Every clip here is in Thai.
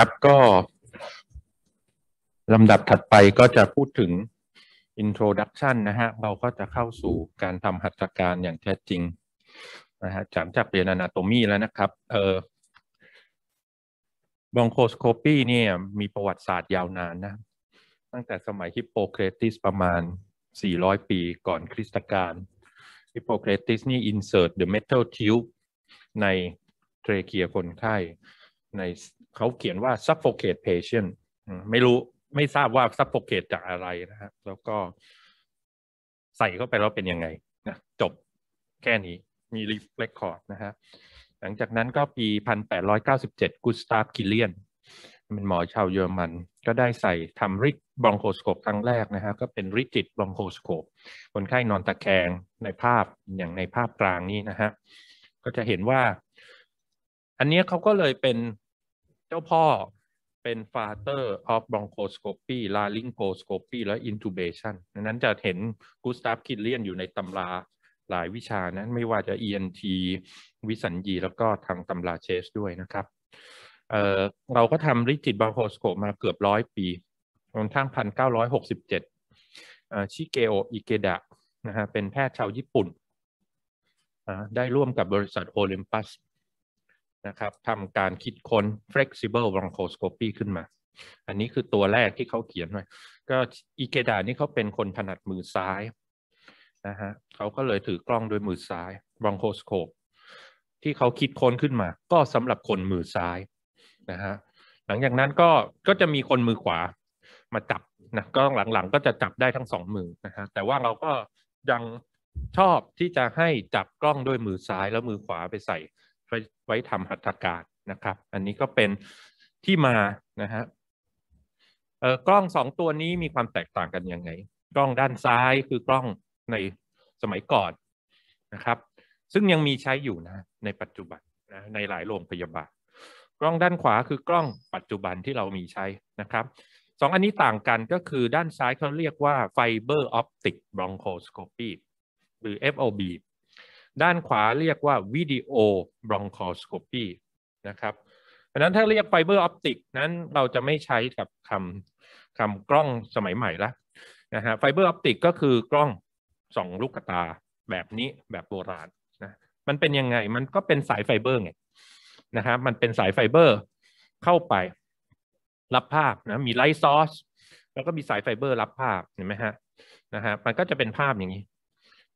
ครับก็ลำดับถัดไปก็จะพูดถึง introduction นะฮะ เราก็จะเข้าสู่การทำหัตถการอย่างแท้จริงนะฮะจากจากเรียนอนาโตมีแล้วนะครับเออบองโคสโคปีเนี่ยมีประวัติศาสตร์ยาวนานนะ ตั้งแต่สมัยฮิปโปเครติสประมาณ 400 ปีก่อนคริสตกาลฮิปโปเครติสนี่ insert the metal tube ในเทรเคียคนไข้ในเขาเขียนว่า suffocate patient ไม่รู้ไม่ทราบว่า suffocate จากอะไรนะฮะแล้วก็ใส่เข้าไปแล้วเป็นยังไงนะจบแค่นี้มี record นะฮะหลังจากนั้นก็ปี 1897กาสตาฟกิเลียนเป็นหมอชาวเยอรมัน ก็ได้ใส่ทำริกบองโคสโคปครั้งแรกนะฮะก็เป็นริจิตบองโคสโคปคนไข้นอนตะแคงในภาพอย่างในภาพกลางนี้นะฮะก็จะเห็นว่า อันนี้เขาก็เลยเป็นเจ้าพ่อเป็น father of bronchoscopy laryngoscopy และ intubation นั้นจะเห็นกูสตาฟคิดเลียนอยู่ในตำราหลายวิชานะไม่ว่าจะ ENT วิสัญญีแล้วก็ทางตำราเชสด้วยนะครับเเราก็ทำริจิตบาโคสโคมาเกือบร้อยปีจนทั้งพันเก้าร้อยหกสิบเจ็ดชิเกโออิเกดะนะฮะเป็นแพทย์ชาวญี่ปุ่น ได้ร่วมกับบริษัทโอลิมปัสนะครับทำการคิดค้น flexible bronchoscopy ขึ้นมา อันนี้คือตัวแรกที่เขาเขียนไว้ ก็อิเกดานี่เขาเป็นคนถนัดมือซ้ายนะฮะเขาก็เลยถือกล้องด้วยมือซ้าย bronchoscope ที่เขาคิดค้นขึ้นมา ก็สำหรับคนมือซ้ายนะฮะ หลังจากนั้นก็ ก็จะมีคนมือขวามาจับนะ กล้องหลังๆ ก็จะจับได้ทั้งสองมือนะฮะ แต่ว่าเราก็ยังชอบที่จะให้จับกล้องด้วยมือซ้ายแล้วมือขวาไปใส่ไว้ไว้ทำหัตถการนะครับ อันนี้ก็เป็นที่มานะฮะ เอ่อ กล้องสองตัวนี้มีความแตกต่างกันยังไง กล้องด้านซ้ายคือกล้องในสมัยก่อนนะครับ ซึ่งยังมีใช้อยู่นะ ในปัจจุบันนะ ในหลายโรงพยาบาล กล้องด้านขวาคือกล้องปัจจุบันที่เรามีใช้นะครับสองอันนี้ต่างกันก็คือด้านซ้ายเขาเรียกว่าไฟเบอร์ออปติกบรองโคสโคปีหรือ FOB ด้านขวาเรียกว่าวิดีโอบรอนคอสโคปีนะครับดังนั้นถ้าเรียกไฟเบอร์ออปติกนั้นเราจะไม่ใช้กับคำคำกล้องสมัยใหม่ละนะฮะ ไฟเบอร์ออปติกก็คือกล้องสองลูกตาแบบนี้แบบโบราณนะ มันเป็นยังไง มันก็เป็นสายไฟเบอร์ไงนะครับ มันเป็นสายไฟเบอร์เข้าไปรับภาพนะ มีไลท์ซอร์สแล้วก็มีสายไฟเบอร์รับภาพเห็นไหมฮะนะฮะ มันก็จะเป็นภาพอย่างนี้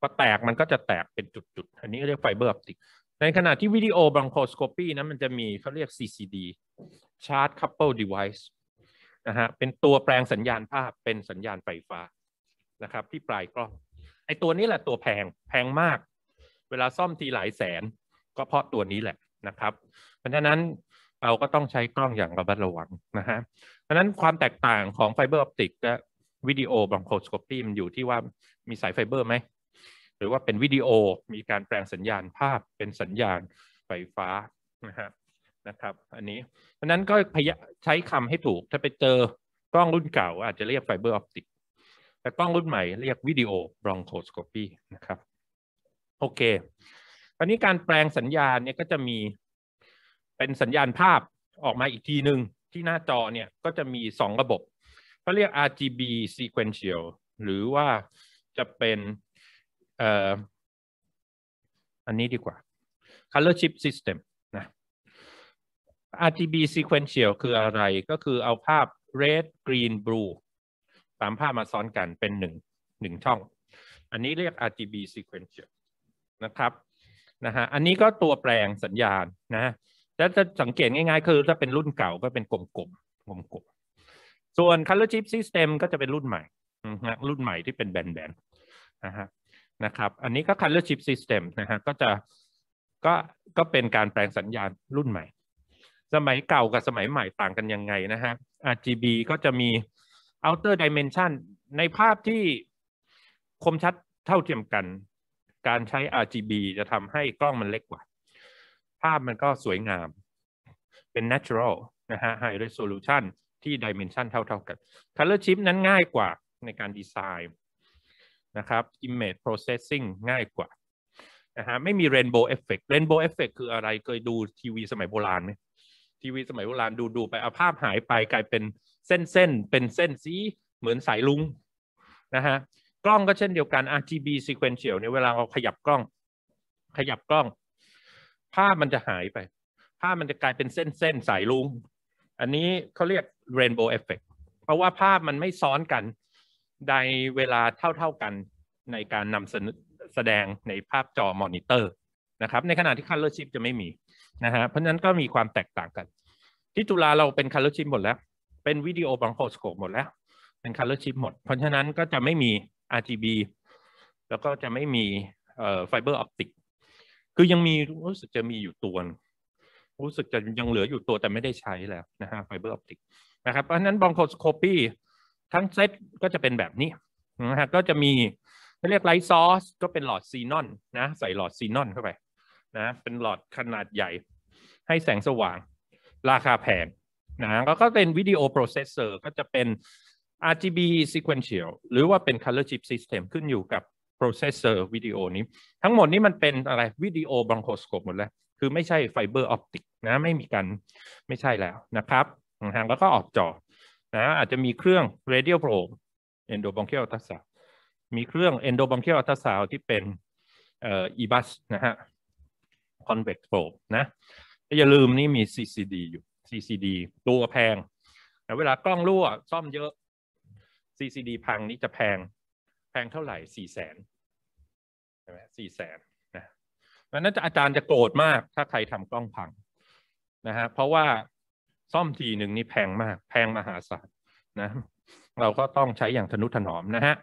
พอแตกมันก็จะแตกเป็นจุดๆ อันนี้เรียกไฟเบอร์ออปติกในขณะที่วิดีโอบังโคสโคปีนั้นมันจะมีเขาเรียก CCD Charge Couple Device นะฮะเป็นตัวแปลงสัญญาณภาพเป็นสัญญาณไฟฟ้านะครับที่ปลายกล้อง ไอตัวนี้แหละตัวแพงแพงมาก เวลาซ่อมทีหลายแสน ก็เพราะตัวนี้แหละนะครับเพราะฉะนั้นเราก็ต้องใช้กล้องอย่างระมัดระวังนะฮะเพราะนั้นความแตกต่างของไฟเบอร์ออปติกกับวิดีโอบังโคสโคปีมันอยู่ที่ว่ามีสายไฟเบอร์ไหมหรือว่าเป็นวิดีโอมีการแปลงสัญญาณภาพเป็นสัญญาณไฟฟ้านะฮะนะครับ อันนี้เพราะนั้นก็พยใช้คำให้ถูกถ้าไปเจอกล้องรุ่นเก่า อาจจะเรียกไฟเบอร์ออปติกแต่กล้องรุ่นใหม่เรียกวิดีโอบรองโคสโคปีนะครับโอเคอันนี้การแปลงสัญญาณเนี่ยก็จะมีเป็นสัญญาณภาพออกมาอีกทีหนึ่งที่หน้าจอเนี่ยก็จะมีสองระบบเขาเรียก RGB sequential หรือว่าจะเป็นเอ่ออันนี้ดีกว่า color chip system นะ RGB sequential คืออะไร ก็คือเอาภาพ red green blue สามภาพมาซ้อนกันเป็นหนึ่งหนึ่งช่อง อันนี้เรียก RGB sequential นะครับ นะฮะ อันนี้ก็ตัวแปลงสัญญาณนะแล้วจะสังเกตง่ายๆ คือถ้าเป็นรุ่นเก่าก็เป็นกลมๆกลมๆ ส่วน color chip system ก็จะเป็นรุ่นใหม่นะรุ่นใหม่ที่เป็นแบนๆ นะฮะนะครับอันนี้ก็ color chip system นะฮะก็จะก็ก็เป็นการแปลงสัญญาณรุ่นใหม่ สมัยเก่ากับสมัยใหม่ต่างกันยังไงนะฮะ RGB ก็จะมี outer dimension ในภาพที่คมชัดเท่าเทียมกัน การใช้ RGB จะทำให้กล้องมันเล็กกว่า ภาพมันก็สวยงามเป็น natural นะฮะ high resolution ที่ dimension เท่าๆกัน color chip นั้นง่ายกว่าในการดีไซน์นะครับ image processing ง่ายกว่านะฮะไม่มี rainbow effect rainbow effect คืออะไรเคยดูทีวีสมัยโบราณไหมทีวีสมัยโบราณดูดูไปเอาภาพหายไปกลายเป็นเส้นเส้นเป็นเส้นสีเหมือนสายลุงนะฮะกล้องก็เช่นเดียวกัน RGB sequential เนี่ยเวลาเราขยับกล้อง ขยับกล้อง ภาพมันจะหายไป ภาพมันจะกลายเป็นเส้นเส้นสายลุง อันนี้เขาเรียก rainbow effect เพราะว่าภาพมันไม่ซ้อนกันในเวลาเท่าๆกันในการนำแสดงในภาพจอมอนิเตอร์นะครับในขณะที่ color ร h i ิพจะไม่มีนะฮะเพราะฉะนั้นก็มีความแตกต่างกัน ที่จุฬาเราเป็น color ร h i ิพหมดแล้ว เป็นวิดีโอบังโคสโคปหมดแล้วเป็น color ร h i ิพหมดเพราะฉะนั้นก็จะไม่มี RGB แล้วก็จะไม่มีเออ่ไฟเบอร์ออปติกคือยังมีรู้สึกจะมีอยู่ตัวรู้สึกจะยังเหลืออยู่ตัวแต่ไม่ได้ใช้แล้วนะฮะไฟเบอร์ออปติกนะครับเพราะฉะนั้นบังโคสโคปีทั้งเซตก็จะเป็นแบบนี้นะฮะก็จะมีเรียกไลท์ซอสก็เป็นหลอดซีนอนนะใส่หลอดซีนอนเข้าไปนะเป็นหลอดขนาดใหญ่ ให้แสงสว่างราคาแพงนะก็เป็นวิดีโอโปรเซสเซอร์ก็จะเป็น RGB sequential หรือว่าเป็น color chip system ขึ้นอยู่กับโปรเซสเซอร์วิดีโอนี้ ทั้งหมดนี้มันเป็นอะไรวิดีโอบองโคสโคปหมดแล้ว คือไม่ใช่ไฟเบอร์ออปติกนะไม่มีกัน ไม่ใช่แล้วนะครับแล้วก็ออกจอนะอาจจะมีเครื่อง radial probe endobronchial ultrasound มีเครื่อง endobronchial ultrasound ที่เป็นเอ่อ ebus นะฮะ convex probe นะอย่าลืมนี่มี CCD อยู่ CCD ตัวแพงแต่เวลากล้องรั่วซ่อมเยอะ CCD พังนี่จะแพงแพงเท่าไหร่สี่แสนใช่ไหมสี่แสนนะนั้นอาจารย์จะโกรธมากถ้าใครทำกล้องพังนะฮะเพราะว่าซ่อมทีหนึ่งนี่แพงมาก แพงมหาศาลนะเราก็ต้องใช้อย่างทนุถนอมนะฮะ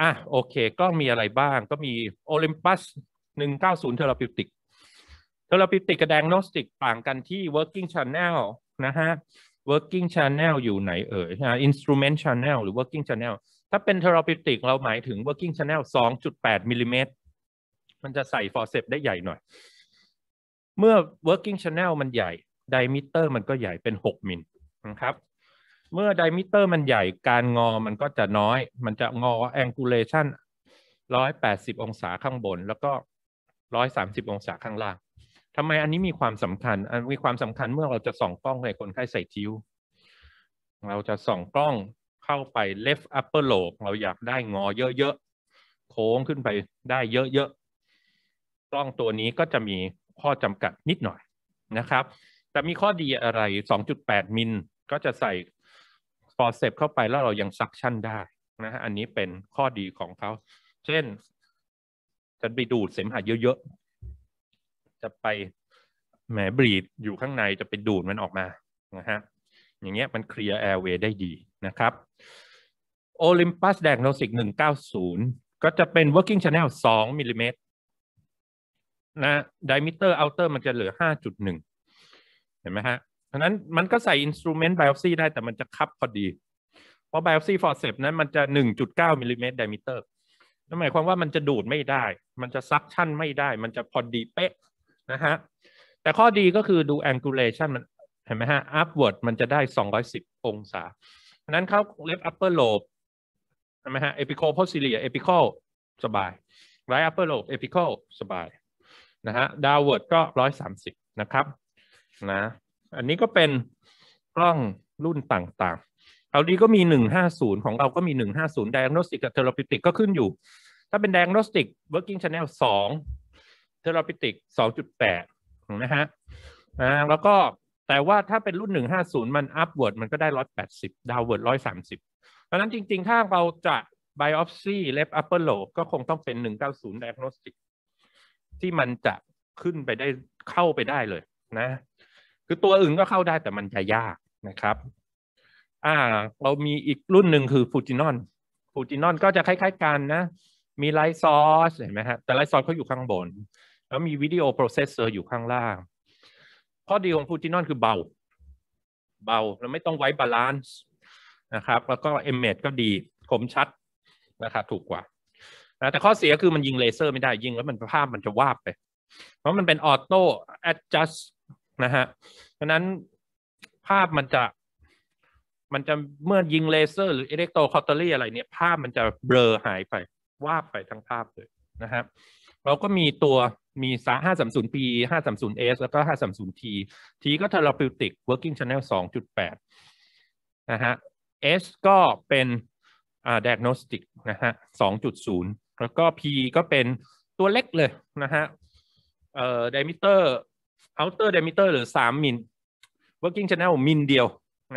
อ่ะโอเคกล้องมีอะไรบ้างก็มี Olympus 190 t h e เ a p e u t i c t h e r a ร e ิ t i ิกับ d i ด g น o s t i c ต่างกันที่ Working Channel นะฮะ Working Channel อยู่ไหนเอ่ย Instrument Channel หรือ Working Channel ถ้าเป็นเทอราปิติกเราหมายถึง Working Channel 2.8มิลลิเมตรมันจะใส่ฟอร์เซปได้ใหญ่หน่อย เมื่อ working channel มันใหญ่ไดมิเตอร์มันก็ใหญ่เป็น 6 มิลนะครับ เมื่อไดมิเตอร์มันใหญ่การงอมันก็จะน้อย มันจะงอแองกูเลชัน180 องศาข้างบน แล้วก็ 130 องศาข้างล่างทำไมอันนี้มีความสำคัญอันมีความสำคัญเมื่อเราจะส่องกล้องให้คนไข้ใส่ทิ้วเราจะส่องกล้องเข้าไป left upper lobe เราอยากได้งอเยอะๆ โค้งขึ้นไปได้เยอะๆกล้องตัวนี้ก็จะมีข้อจำกัดนิดหน่อยนะครับแต่มีข้อดีอะไร 2.8มิลก็จะใส่ฟอร์เซปเข้าไปแล้วเรายังซักชั่นได้นะฮะ อันนี้เป็นข้อดีของเขา เช่น จะไปดูดเสมหะเยอะๆ จะไปแหมบรีดอยู่ข้างในจะไปดูดมันออกมา นะฮะ อย่างเงี้ยมันเคลียร์แอร์เวย์ได้ดีนะครับโอลิมปัสแดงโนสิก190 ก็จะเป็น working channel 2มิลลิเมตรนะดิมิเตอร์อัลเตอร์มันจะเหลือ 5.1ห็นไหมฮะเพราะนั้นมันก็ใส่อินสตูเมนต์ไบโอซีได้แต่มันจะคับพอดี เพราะไบโอซีฟอร์เซปนั้นมันจะ 1.9มิลลิเมตรไดมิเตอร์นั่นหมายความว่ามันจะดูดไม่ได้ มันจะซักชั่นไม่ได้ มันจะพอดีเป๊ะนะฮะ แต่ข้อดีก็คือดูแองกูเลชันมัน เห็นไหมฮะ อัเวิร์ดมันจะได้ 210 องศาเพราะนั้นเขาเล็บปเปอร์โลบเห็นไหมฮะ apical โพ s ิเลียเอพิโค l สบายไรอัปเปอร์โลบเอพิโค l สบายนะฮะ ดาวเวิร์ดก็130นะครับ นะอันนี้ก็เป็นกล้องรุ่นต่างๆ เอาดีก็มี 150 ของเราก็มี 150 Diagnostic กับ Therapeutic ก็ขึ้นอยู่ ถ้าเป็น Diagnostic Working Channel 2 Therapeutic 2.8 นะฮะนะแล้วก็แต่ว่าถ้าเป็นรุ่น 150 มัน upward มันก็ได้ 180 downward 130 เพราะนั้นจริงๆ ถ้าเราจะ biopsy left upper lobe ก็คงต้องเป็น 190 diagnostic ที่มันจะขึ้นไปได้เข้าไปได้เลยนะคือตัวอื่นก็เข้าได้แต่มันจะยากนะครับ อ่า เรามีอีกรุ่นหนึ่งคือฟูจินอน ฟูจินอนก็จะคล้ายๆกันนะ มีไลท์ซอสเห็นไหมฮะ แต่ไลท์ซอสเขาอยู่ข้างบน แล้วมีวิดีโอโปรเซสเซอร์อยู่ข้างล่าง ข้อดีของฟูจินอนคือเบา เบา แล้วไม่ต้องไว้บาลานซ์นะครับ แล้วก็เอเมดก็ดี คมชัดนะครับถูกกว่านะแต่ข้อเสียคือมันยิงเลเซอร์ไม่ได้ยิงแล้วมันภาพมันจะวาบไป เพราะมันเป็นออโต้แอดจัสนะฮะเพราะนั้นภาพมันจะมันจะเมื่อยิงเลเซอร์ หรืออิเล็กโตรคอตเตอรี่อะไรเนี่ยภาพมันจะเบลอหายไป วาบไปทั้งภาพเลยนะฮะเราก็มีตัวมีสา 530P 530S แล้วก็ 530T T ก็ therapeutic working channel 2.8นะฮะ S ก็เป็นอ่า diagnostic นะฮะ2.0 แล้วก็ P ก็เป็นตัวเล็กเลยนะฮะเอ่อ diameter outer diameter หรือสามมิล working channel มิลเดียว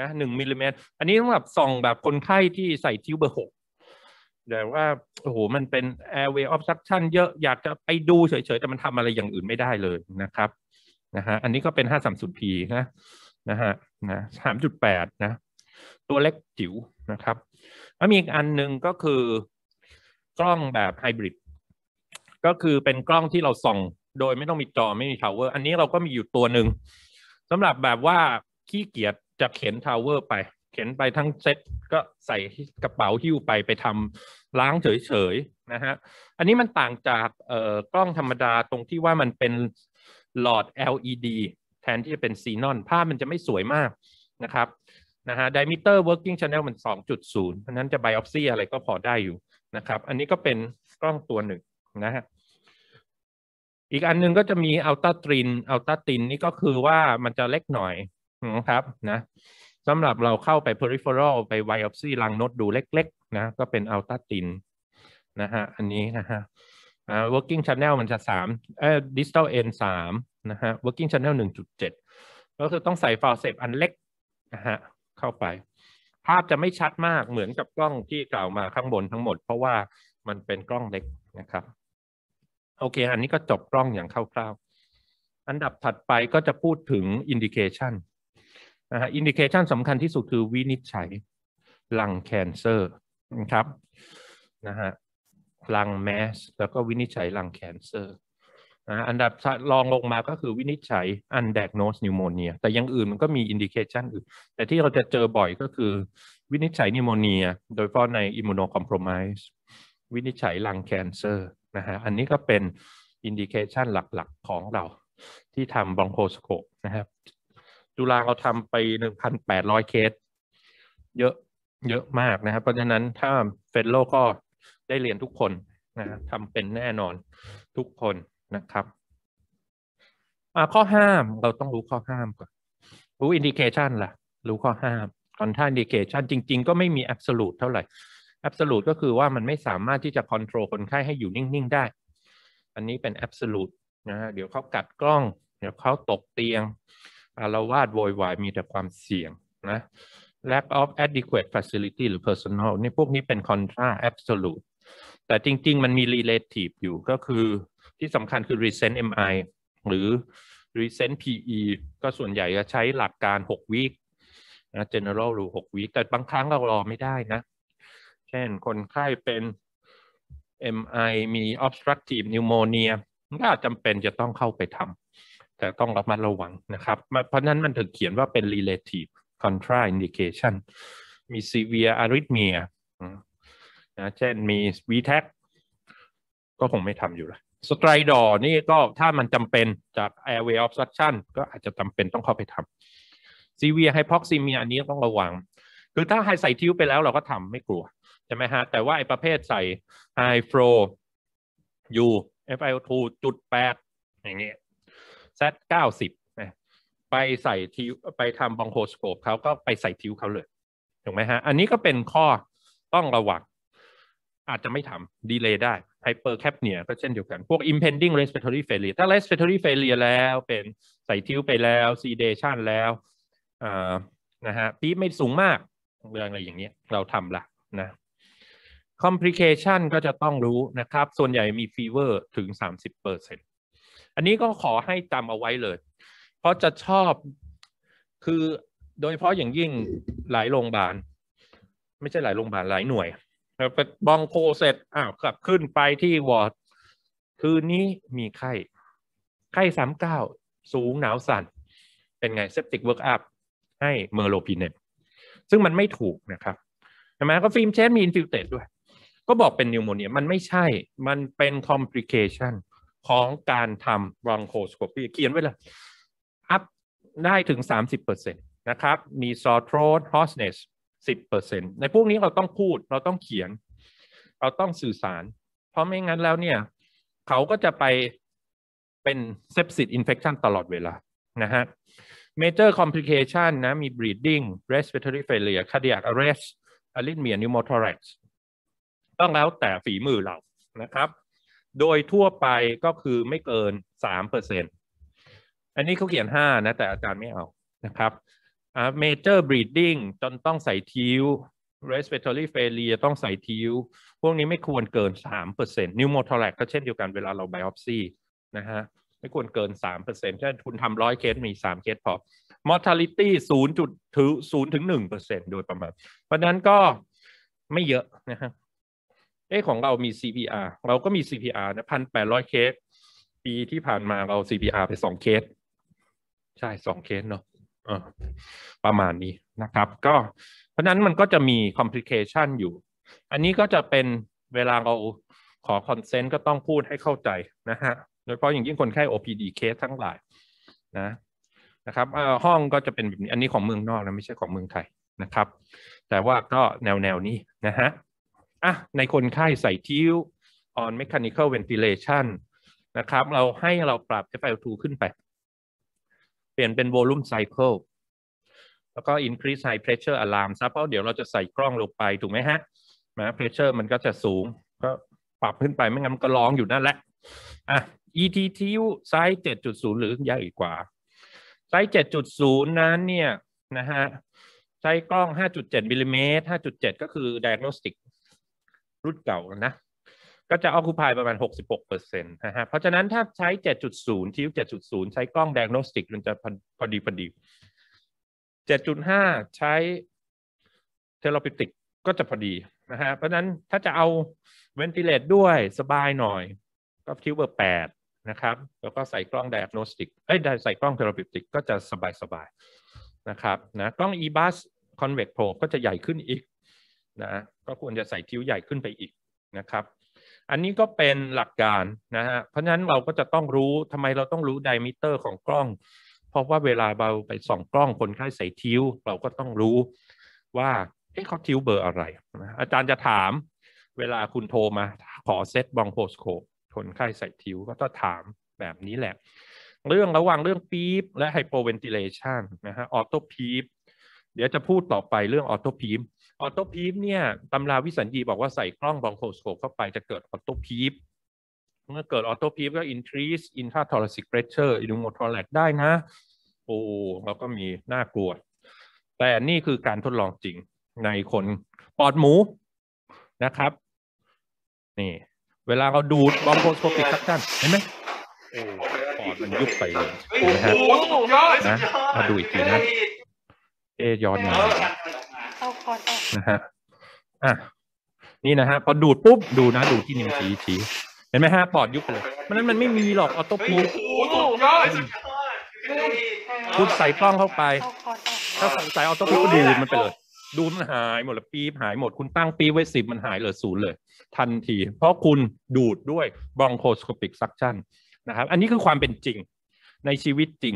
นะหนึ่งมิลลิเมตรอันนี้ต้องแบบส่องแบบคนไข้ที่ใส่ทิวเบอร์หกแต่ว่าโอ้โหมันเป็น airway obstruction เยอะอยากจะไปดูเฉยๆ แต่มันทำอะไรอย่างอื่นไม่ได้เลยนะครับนะฮะอันนี้ก็เป็นห้าาสุดพีนะนะฮะนะสามจุดแปดนะตัวเล็กจิ๋วนะครับแล้วมีอีกอันหนึ่งก็คือกล้องแบบไฮบริดก็คือเป็นกล้องที่เราส่องโดยไม่ต้องมีจอไม่มีทาวเวอร์ อันนี้เราก็มีอยู่ตัวหนึ่งสำหรับแบบว่าขี้เกียจจะเข็นทาวเวอร์ไปเข็นไปทั้งเซ็ตก็ใส่กระเป๋าหิ้วไปไปทำล้างเฉย ๆ นะฮะอันนี้มันต่างจากเอ่อกล้องธรรมดาตรงที่ว่ามันเป็นหลอด LED แทนที่จะเป็นซีนอนภาพมันจะไม่สวยมากนะครับนะฮะดิมิเตอร์ working channel มัน 2.0 เพราะนั้นจะไบออปซี่อะไรก็พอได้อยู่นะครับ อันนี้ก็เป็นกล้องตัวหนึ่งนะฮะอีกอันนึงก็จะมีอัลตาตริน อัลตาตินนี่ก็คือว่ามันจะเล็กหน่อยนะครับนะสำหรับเราเข้าไป peripheral ไป biopsy รังนดดูเล็กๆนะก็เป็นอัลตาตินนะฮะอันนี้นะฮะ working channel มันจะ3เอ่อ distal end 3นะฮะ working channel 1.7ก็คือต้องใส่ฟาวเซปอันเล็กนะฮะเข้าไป ภาพจะไม่ชัดมากเหมือนกับกล้องที่กล่าวมาข้างบนทั้งหมด เพราะว่ามันเป็นกล้องเล็กนะครับโอเค อันนี้ก็จบกล้องอย่างคร่าวๆ อันดับถัดไปก็จะพูดถึงอินดิเคชันนะฮะ อินดิเคชันสำคัญที่สุดคือวินิจฉัยลังแคนเซอร์นะครับนะฮะลังแมสแล้วก็วินิจฉัยลังแคนเซอร์นะอันดับรองลงมาก็คือวินิจฉัยอันแดกโนสนิวโมเนียแต่ยังอื่นมันก็มีอินดิเคชันอื่น แต่ที่เราจะเจอบ่อยก็คือวินิจฉัยนิโมเนีย โดยเฉพาะในอิมมูโนคอมโพรไม e ์วินิจฉัยลังแคนเซอร์นะฮะอันนี้ก็เป็นอินดิเคชันหลักๆของเราที่ทำบองโคสโคปนะครับจุฬาเราทำไป 1,800 เคสเยอะเยอะมากนะครับ เพราะฉะนั้นถ้าเฟดโลก็ได้เรียนทุกคนนะทำเป็นแน่นอนทุกคนนะครับข้อห้ามเราต้องรู้ข้อห้ามก่อนรู้อินดิเคชันล่ะ รู้ข้อห้ามคอนท่าอินดิเคชันจริงๆก็ไม่มีแอบส์ลูดเท่าไหร่แอบสูตก็คือว่ามันไม่สามารถที่จะคอนโทรลคนไข้ให้อยู่นิ่งๆได้ อันนี้เป็นแอบสูตนะฮะ เดี๋ยวเขากัดกล้อง เดี๋ยวเขาตกเตียง อารวาดโวยวายมีแต่ความเสี่ยงนะ lack of adequate facility หรือ personal นี่พวกนี้เป็น contra absolute แต่จริงๆมันมี relative อยู่ก็คือที่สำคัญคือ recent MI หรือ recent PE ก็ส่วนใหญ่จะใช้หลักการ6วีคนะ general หรือ6วีคแต่บางครั้งเรารอไม่ได้นะเช่น คนไข้เป็น MI มี obstructive pneumonia ก็จำเป็นจะต้องเข้าไปทำ แต่ต้องระมัดระวังนะครับ เพราะนั้นมันถึงเขียนว่าเป็น relative contraindication มี severe arrhythmia นะเช่นมี VTAC ก็คงไม่ทำอยู่ละสไตรดอนี่ก็ถ้ามันจำเป็นจาก airway obstruction ก็อาจจะจำเป็นต้องเข้าไปทำ severe hypoxemia อันนี้ต้องระวัง คือถ้าไฮไซทิวไปแล้วเราก็ทำไม่กลัวใช่ไหมฮะแต่ว่าไอ้ประเภทใส่ high flow ่ FiO2 จุดแปดอย่างเงี้ย Z เก้าสิบนะไปใส่ทิวไปทำบองโฮสโคปเขาก็ไปใส่ทิวเขาเลยถูกไหมฮะ อันนี้ก็เป็นข้อต้องระวัง อาจจะไม่ทำดีเลย์ได้ไฮเปอร์แคปเนียก็เช่นเดียวกัน พวก impending respiratory failure ถ้า respiratory failure แล้ว เป็นใส่ทิวไปแล้ว sedation แล้วนะฮะปีไม่สูงมากเรื่องอะไรอย่างเงี้ยเราทำละนะคอมพลิเคชันก็จะต้องรู้นะครับ ส่วนใหญ่มีฟีเวอร์ถึง 30%อันนี้ก็ขอให้จำเอาไว้เลย เพราะจะชอบคือโดยเฉพาะอย่างยิ่งหลายโรงพยาบาล ไม่ใช่หลายโรงพยาบาล หลายหน่วยไปบองโคเสร็จอ้าวกลับขึ้นไปที่วอร์ดคืนนี้มีไข้ ไข้สามเก้าสูงหนาวสัน่น เป็นไงเซปติกเวิร์กอัพให้เมอร์โลพินเนตซึ่งมันไม่ถูกนะครับใช่ไหมก็ฟิล์มเชนมีอินฟิลเตดด้วยก็บอกเป็นนิวโมเนียมันไม่ใช่ มันเป็นคอมพลิเคชันของการทำบรองโคสโคปีเขียนไว้เลยอัพได้ถึง 30%นะครับ มีซอโทรนฮอสเนส10%ในพวกนี้เราต้องพูดเราต้องเขียน เราต้องสื่อสาร เพราะไม่งั้นแล้วเนี่ย เขาก็จะไปเป็นเซปซิดอินเฟคชันตลอดเวลานะฮะเมเจอร์คอมพลิเคชันนะมี b ร e ดด i n g respiratory failure cardiac arrest arrhythmia pneumothorax ต้องแล้วแต่ฝีมือเรานะครับ โดยทั่วไปก็คือไม่เกินสามเปอร์เซ็นตอันนี้เขาเขียนห้านะ แต่อาจารย์ไม่เอานะครับอ่าจอร์บรีดดิ้งจนต้องใส่ทิว respiratory failure ต้องใส่ทิว พวกนี้ไม่ควรเกินสามเปอร์เซ็นต์ pneumothorax ก็เช่นเดียวกันเวลาเรา biopsy นะฮะไม่ควรเกินสามเปอร์เซ็นต์ช่นคุณทำร้อยเคสมีสามเคสพอ mortality ศูนย์จุดถึงศูนย์ถึงหนึ่งเปอร์เซ็นต์โดยประมาณ เพราะนั้นก็ไม่เยอะนะฮะเอ้ของเรามี CPR เราก็มี CPR นะพันแปดร้อยเคสปีที่ผ่านมาเรา CPR ไปสองเคสใช่สองเคสเนาะประมาณนี้นะครับ ก็เพราะนั้นมันก็จะมีคอมพลิเคชันอยู่ อันนี้ก็จะเป็นเวลาเราขอคอนเซนต์ก็ต้องพูดให้เข้าใจนะฮะ โดยเฉพาะอย่างยิ่งคนไข้ OPD เคสทั้งหลายนะ นะครับห้องก็จะเป็นแบบนี้อันนี้ของเมืองนอกนะไม่ใช่ของเมืองไทยนะครับ แต่ว่าก็แนวแนวนี้นะฮะอ่ะในคนไข้ใส่ทิ้ว on mechanical ventilation นะครับเราให้เราปรับ FiO2 ขึ้นไป เปลี่ยนเป็น volume cycle แล้วก็ increase high pressure alarm ซะเพราะเดี๋ยวเราจะใส่กล้องลงไป ถูกไหมฮะนะ pressure มันก็จะสูง ก็ปรับขึ้นไปไม่งั้นมันก็ร้องอยู่นั่นแหละอ่ะ ETTU ไซส์7.0 หรือใหญ่กว่าไซส์7.0 นั้นเนี่ยนะฮะใช้กล้อง 5.7มิลิเมตร5.7 ก็คือ diagnostic รุ่นเก่านะ ก็จะออคูพายประมาณ 66เปอร์เซ็นต์นะฮะเพราะฉะนั้นถ้าใช้ 7.0 ที่จุน7.0 ใช้กล้องแดงโนสติกมันจะพอดีพอดี 7.5 ใช้เทโล a ิต u ิ i ก็จะพอดีนะฮะเพราะฉะนั้นถ้าจะเอาเวนติเลตด้วยสบายหน่อย ก็ทิวเบอร์8นะครับแล้วก็ใส่กล้องแดงโนสติกเอ้ยใส่กล้องเทโลปิติกก็จะสบายสบายนะครับนะกล้อง e-bus convex p r o ก็จะใหญ่ขึ้นอีกนะก็ควรจะใส่คิ้วใหญ่ขึ้นไปอีกนะครับอันนี้ก็เป็นหลักการนะฮะเพราะฉะนั้นเราก็จะต้องรู้ทำไมเราต้องรู้ไดมิเตอร์ของกล้อง เพราะว่าเวลาเราไปส่องกล้องคนไข้ใส่คิ้วเราก็ต้องรู้ว่าเอ๊ะเขาคิ้วเบอร์อะไร อาจารย์จะถามเวลาคุณโทรมาขอเซตบองโพสโคคนไข้ใส่คิ้วก็ต้องถามแบบนี้แหละ เรื่องระวังเรื่องปี๊บและไฮโปเวนติเลชันนะฮะออโตปี๊บเดี๋ยวจะพูดต่อไปเรื่องออโตปี๊บออโต้พีฟเนี่ย ตำราวิสัญญีบอกว่าใส่กล้องบองโคสโคปเข้าไปจะเกิดออโต้พีฟเมื่อเกิดออโต้พีฟก็อินทรีสอินทราทอร์ซิกเพรสเชอร์อินูโมทอร์แลตได้นะ โอ้เราก็มีน่ากลัว แต่นี่คือการทดลองจริงในคนปอดหมูนะครับ นี่ เวลาเราดูดบองโคสโคปิดสักท่านเห็นไหมปอดมันยุบไปเลยนะฮะนะมาดูอีกทีนะ เอยอนมาอนออกนะฮะ อ่ะ นี่นะฮะพอดูดปุ๊บ ดูนะดูที่นิ้วชี้ชี้เห็นไหมฮะ ปอดยุบเลย มันนั้นมันไม่มีหรอกออโต้พูดพูดใส่กล้องเข้าไป ถ้าใส่ออโต้พูดดูดมันไปเลย ดูมันหายหมดลวปี๊บหายหมดคุณตั้งปี๊บไว้สิบมันหายเหลือศูนย์เลย ทันทีเพราะคุณดูดด้วยบองโคสโคปิกซักชั่นนะครับ อันนี้คือความเป็นจริงในชีวิตจริง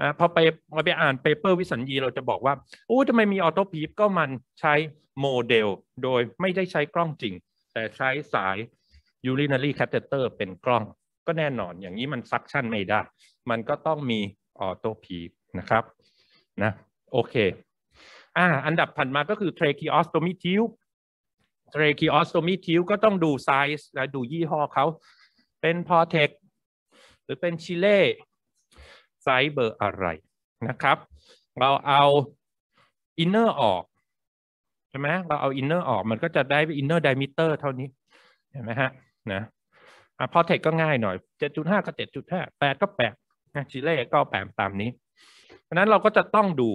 อพอไปเาไปอ่านเปเปอร์วิสัญญีเราจะบอกว่าโอ้ทำไมมีออโต้พีฟก็มันใช้โมเดลโดยไม่ได้ใช้กล้องจริง แต่ใช้สายยูรินารีแคตเตอร์เป็นกล้องก็แน่นอน อย่างนี้มันซักชั่นไม่ได้ มันก็ต้องมีออโต้พีฟนะครับนะโอเคอ่าอันดับถัดมาก็คือเทรคิออสโตมิทิวเทรคิออสโตมิทิวก็ต้องดูไซส์และดูยี่ห้อเขาเป็นพอเทคหรือเป็นชิเลไซส์เบอร์อะไรนะครับ เราเอาอินเนอร์ออก ใช่ไหมเราเอาอินเนอร์ออกมันก็จะได้อินเนอร์ไดมิเตอร์เท่านี้ เห็นไหมฮะนะอะพอเทคก็ง่ายหน่อย 7.5 ก็ 7.5 8 ก็8นะชิเล่ก็แปมตามนี้เพราะนั้นเราก็จะต้องดู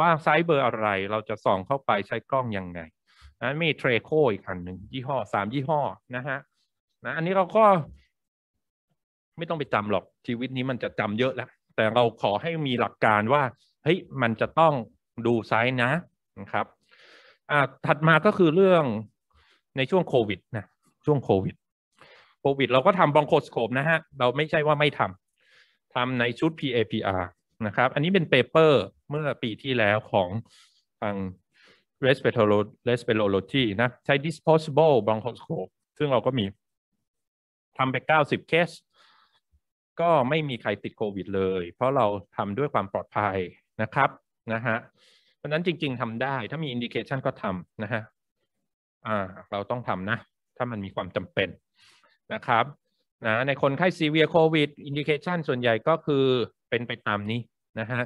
ว่าไซส์เบอร์อะไร เราจะส่องเข้าไปใช้กล้องยังไงนะมีเทรโคอีกคันหนึ่งยี่ห้อสามยี่ห้อนะฮะนะ อันนี้เราก็ไม่ต้องไปจำหรอกชีวิตนี้มันจะจำเยอะแล้ว แต่เราขอให้มีหลักการว่าเฮ้ยมันจะต้องดูไซส์นะนะครับอ่าถัดมาก็คือเรื่องในช่วงโควิดนะช่วงโควิดโควิดเราก็ทำบองโคสโคปนะฮะเราไม่ใช่ว่าไม่ทำทำในชุด PAPR นะครับ อันนี้เป็นเปเปอร์เมื่อปีที่แล้วของทาง respirology นะใช้ disposable bronchoscope ซึ่งเราก็มีทำไป90เคสก็ไม่มีใครติดโควิดเลย เพราะเราทำด้วยความปลอดภัยนะครับนะฮะเพราะนั้นจริง ๆทำได้ถ้ามีอินดิเคชันก็ทำนะฮะอ่าเราต้องทำนะ ถ้ามันมีความจำเป็นนะครับนะในคนไข้ซีเวียโควิดอินดิเคชันส่วนใหญ่ก็คือเป็นไปตามนี้นะฮะ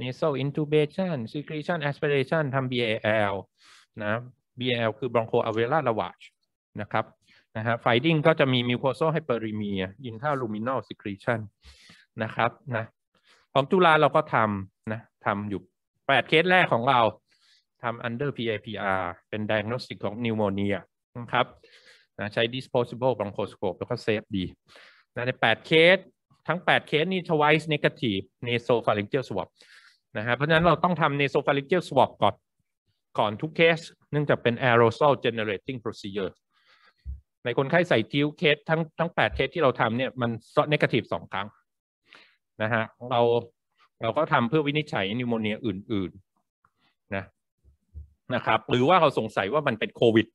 nasal intubation secretion aspiration ทำ BAL นะ BAL คือ bronchoalveolar lavage นะครับนะฮะไฟดิ้งก็จะมีมิวโคโซไฮเปอริเมียอินทาลูมินอลซิครีชันนะครับนะของจุฬาเราก็ทำนะทำอยู่แปดเคสแรกของเราทำ under PAPR เป็น diagnostic ของนิวโมเนียนะครับนะใช้ disposable b r o n c h o s c o p แล้วก็เซฟดีนะใน8เคสทั้ง8เคสนี้ twice negative nasopharyngeal swab นะฮะเพราะฉะนั้นเราต้องทำ nasopharyngeal swab ก่อนก่อนทุกเคส เนื่องจากเป็น aerosol generating procedure ในคนไข้ใส่จิ้วเคสทั้งทั้งแปดเคสที่เราทำเนี่ย มันซอเนกาทีฟสองครั้งนะฮะเราเราก็ทำเพื่อวินิจฉัยนิวโมเนียอื่นๆนะนะครับ หรือว่าเราสงสัยว่ามันเป็นโควิด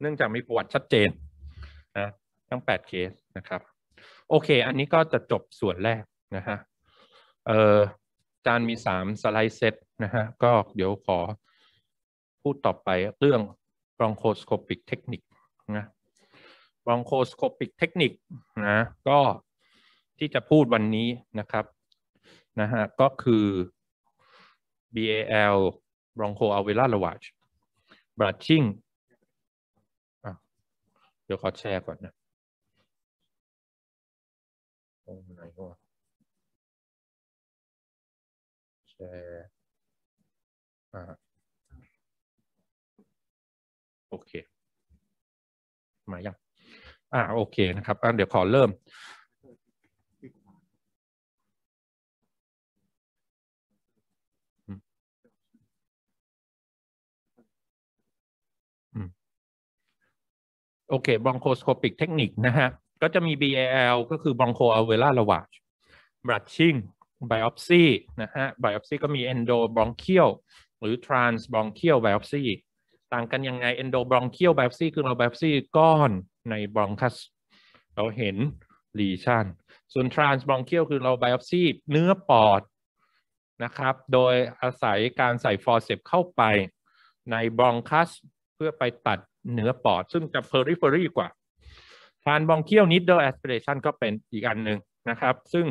เนื่องจากมีประวัติชัดเจนนะทั้งแปดเคสนะครับ โอเค อันนี้ก็จะจบส่วนแรกนะฮะเอ่อจานมีสามสไลด์เซตนะฮะ ก็เดี๋ยวขอพูดต่อไปเรื่องบรองโคสโคปิกเทคนิคนะบองโคสโคปิกเทคนิคนะ ก็ที่จะพูดวันนี้นะครับนะฮะ ก็คือ BAL Bronco Alveolar Lavage Brushing เดี๋ยวขอแชร์ก่อนนะตรงไหนวะแชร์ อ่า โอเค มายังอ่าโอเคนะครับอ่าเดี๋ยวขอเริ่มโอเคบองโคสโคปิกเทคนิคนะฮะ ก็จะมี BAL ก็คือบองโคอเวล่าระวาชบรัชชิ่งไบออปซีนะฮะไบออปซีก็มีเอนโดบองเคียวหรือทรานส์บองเคียวไบออปซีต่างกันยังไงเอนโดบองเคียวไบออปซีคือเราไบออปซีก้อนในบรองคัส เราเห็นลีชันส่วนทรานส์บรองเคียลคือเราไบออฟซีเนื้อปอดนะครับ โดยอาศัยการใส่ฟอร์เซปเข้าไปในบรองคัส เพื่อไปตัดเนื้อปอด ซึ่งจะเพอริเฟอรีกว่าทรานส์บรองเคียลนิดเดอร์แอสเพเรชันก็เป็นอีกอันหนึ่งนะครับ ซึ่ง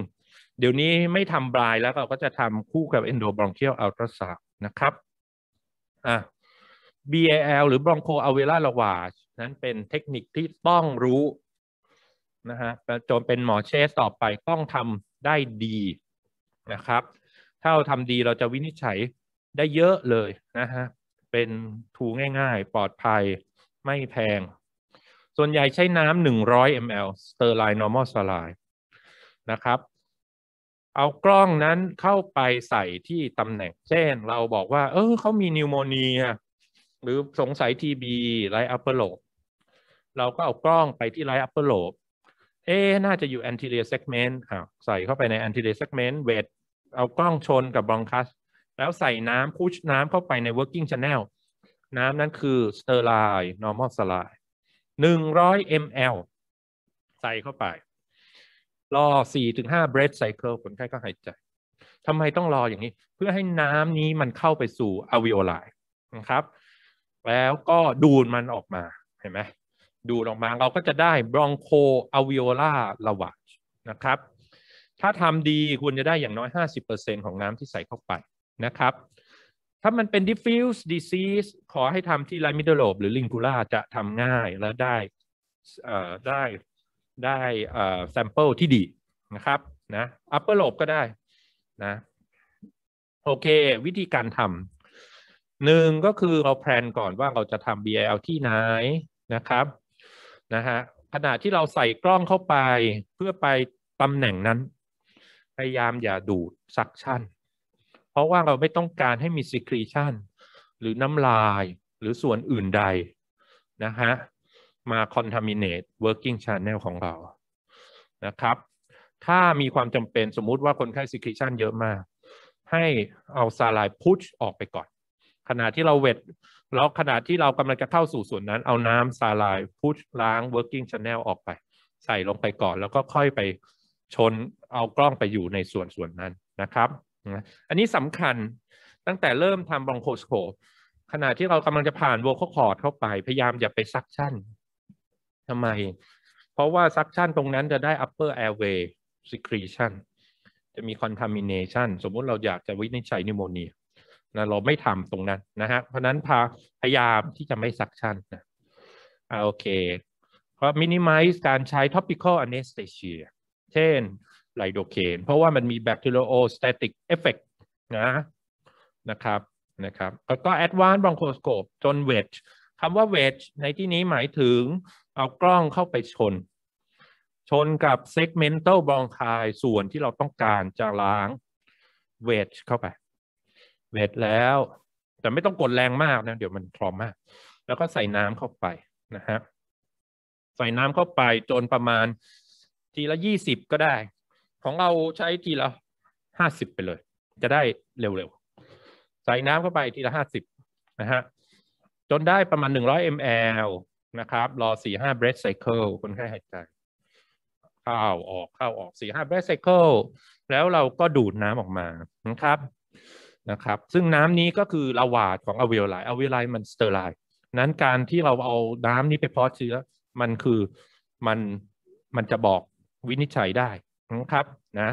เดี๋ยวนี้ไม่ทำบลายแล้วเราก็จะทำคู่กับเอนโดบรองเคียวอัลตราซาวนะครับอ่ะ BAL หรือ bronchoalveolar lavage นั้นเป็นเทคนิคที่ต้องรู้นะฮะจนเป็นหมอเชสต่อไปต้องทำได้ดีนะครับ ถ้าเราทำดีเราจะวินิจฉัยได้เยอะเลยนะฮะเป็นทูง่ายๆปลอดภัยไม่แพง ส่วนใหญ่ใช้น้ำ 100 ml Sterline Normal Saline นะครับ เอากล้องนั้นเข้าไปใส่ที่ตำแหน่งเช่นเราบอกว่าเออเขามีนิวโมเนียหรือสงสัยทีบีไรอัปเปอร์โลเราก็เอากล้องไปที่ไ i ท์อัปเปอร์โลบเอ๊น่าจะอยู่ anterior segment ครับใส่เข้าไปใน anterior segment เวท เอากล้องชนกับบรองคัส แล้วใส่น้ำพุชน้ำเข้าไปใน working channel น้ำนั้นคือ sterile normal saline 100 ml ใส่เข้าไป รอ 4-5 breath cycle คนไข้ก็หายใจ ทำไมต้องรออย่างนี้ เพื่อให้น้ำนี้มันเข้าไปสู่อวิโอไลนะครับ แล้วก็ดูดมันออกมา เห็นไหมดูออกมาเราก็จะได้บรองโคอะวิโอลาลาวาชนะครับ ถ้าทำดีคุณจะได้อย่างน้อย 50%ของน้ำที่ใส่เข้าไปนะครับ ถ้ามันเป็น diffuse disease ขอให้ทำที่ไลมิโดโลบหรือลิงคูล่าจะทำง่ายและได้ได้ได้แซมเปิลที่ดีนะครับนะอัปเปอร์โลบก็ได้นะโอเค วิธีการทำหนึ่งก็คือเราแพลนก่อนว่าเราจะทำ BIL ที่ไหนนะครับนะฮะขณะที่เราใส่กล้องเข้าไปเพื่อไปตำแหน่งนั้น พยายามอย่าดูดซักชั่น เพราะว่าเราไม่ต้องการให้มีซิครีชันหรือน้ำลายหรือส่วนอื่นใดนะฮะมาคอนทามิเนตวิร์กิ่งชานแนลของเรานะครับถ้ามีความจำเป็นสมมุติว่าคนไข้ซิครีชันเยอะมาก ให้เอาซาลายพุชออกไปก่อนขณะที่เราเวทแล้วขณะที่เรากำลังจะเข้าสู่ส่วนนั้น เอาน้ำซาลายพุชล้าง working channel ออกไป ใส่ลงไปก่อน แล้วก็ค่อยไปชนเอากล้องไปอยู่ในส่วนส่วนนั้นนะครับ อันนี้สำคัญตั้งแต่เริ่มทำบองโคสโคขณะที่เรากำลังจะผ่านโวคอคอร์ดเข้าไป พยายามอย่าไปซักชั่นทำไม เพราะว่าซักชั่นตรงนั้นจะได้ upper airway secretion จะมี contamination สมมติเราอยากจะวินิจฉัยนิโมเนียนะเราไม่ทำตรงนั้นนะฮะเพราะนั้นพาพยายามที่จะไม่ซักชั่นนะโอเค เพราะ minimize การใช้ topical anesthesia เช่นไลโดเคนเพราะว่ามันมี bacteriostatic effect นะนะครับนะครับแล้วก็ advanced bronchoscope จนเวชคำว่าเวชในที่นี้หมายถึงเอากล้องเข้าไปชน ชนกับ segmental bronchi ส่วนที่เราต้องการจะล้างเวชเข้าไปเวทแล้ว แต่ไม่ต้องกดแรงมากนะ เดี๋ยวมันทรอมาก แล้วก็ใส่น้ำเข้าไปนะฮะ ใส่น้ำเข้าไปจนประมาณทีละยี่สิบก็ได้ ของเราใช้ทีละห้าสิบไปเลย จะได้เร็วๆใส่น้ำเข้าไปทีละห้าสิบนะฮะจนได้ประมาณหนึ่งร้อยมลนะครับรอสี่ห้าเบรสไซเคิลคนไข้หายใจเข้าออกเข้าออกสี่ห้าเบรสไซเคิลแล้วเราก็ดูดน้ำออกมานะครับนะครับ ซึ่งน้ำนี้ก็คือละหวาดของอะเวลไลอะเวลไลมันสเตอร์ไลนั้นการที่เราเอาน้ำนี้ไปเพาะเชื้อมันคือมันมันจะบอกวินิจฉัยได้นะครับนะ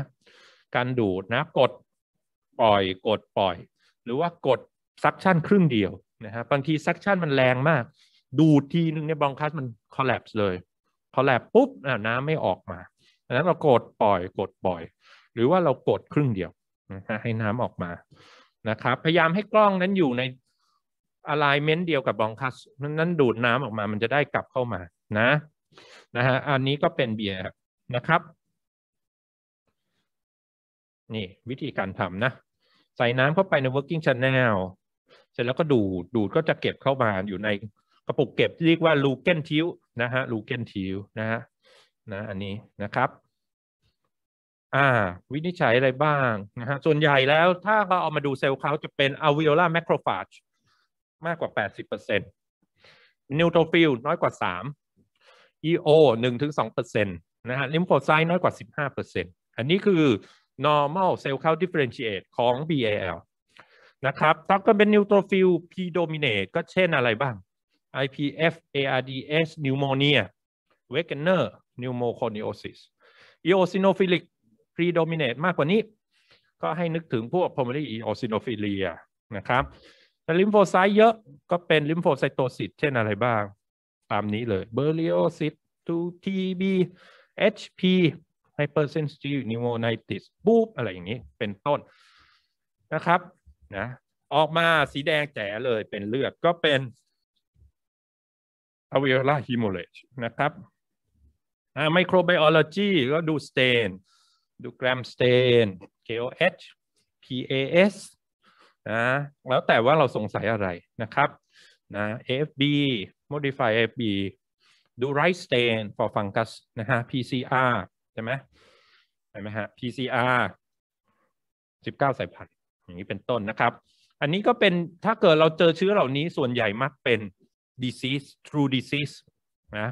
การดูดนะกดปล่อยกดปล่อย หรือว่ากดซักชั่นครึ่งเดียวนะฮะบางทีซักชั่นมันแรงมาก ดูดทีนึงเนี่ยบองคัส มันคอลลปส์เลยคอลลปปุ๊บน้ำไม่ออกมาดังนั้นเรากดปล่อย กดปล่อย หรือว่าเรากดครึ่งเดียวนะฮะให้น้ำออกมานะครับพยายามให้กล้องนั้นอยู่ใน alignment เดียวกับบองคัสนั้นดูดน้ำออกมา มันจะได้กลับเข้ามา นะ นะฮะ อันนี้ก็เป็นเบียร์นะครับ นี่วิธีการทำนะ ใส่น้ำเข้าไปใน working channel เสร็จแล้วก็ดูด ดูดก็จะเก็บเข้ามา อยู่ในกระปุกเก็บที่เรียกว่าลูเกนทิวนะฮะ ลูเกนทิวนะฮะ นะ อันนี้ นะครับอ่าวินิจฉัยอะไรบ้างนะฮะส่วนใหญ่แล้วถ้าเราเอามาดูเซลล์เขาจะเป็นอวิโอลาแมคโ r o p h a มากกว่า 80%นต์นิวโทรฟิลน้อยกว่า 3 EO 1-2%น์นตะฮะลิมโฟไซต์น้อยกว่า 15%อร์์เซ็นตอันนี้คือ normal เซลล์เขาด differentiate ของ BAL นะครับถ้าก็เป็นนิวโทรฟิล predominate ก็เช่นอะไรบ้าง IPF ARDS pneumonia Wegener p n e u m o c o n i o s i s eosinophilic พรีโดมิเนตมากกว่านี้ ก็ให้นึกถึงพวก primary eosinophilia นะครับแต่ลิมโฟไซต์เยอะก็เป็นลิมโฟไซโตซิตเช่นอะไรบ้าง ตามนี้เลยเบอร์ลิโอซิตทูทีบีเอชพีไฮเปอร์เซนซิทีฟนิโมไนติสบูบอะไรอย่างนี้เป็นต้นนะครับนะออกมาสีแดงแจ๋เลยเป็นเลือดก็เป็นอวิอลาฮิโมเลชนะครับไมโครไบโอโลจีก็ดูสเตนดูแกรมสเตน KOH PAS นะแล้วแต่ว่าเราสงสัยอะไรนะครับนะ AFB modify AFB ดูไรสเตน for fungus นะฮะ PCR ใช่ไหมเห็นไหมฮะ PCR 19สายพันธุ์อย่างนี้เป็นต้นนะครับ อันนี้ก็เป็น ถ้าเกิดเราเจอเชื้อเหล่านี้ส่วนใหญ่มักเป็น disease true disease นะ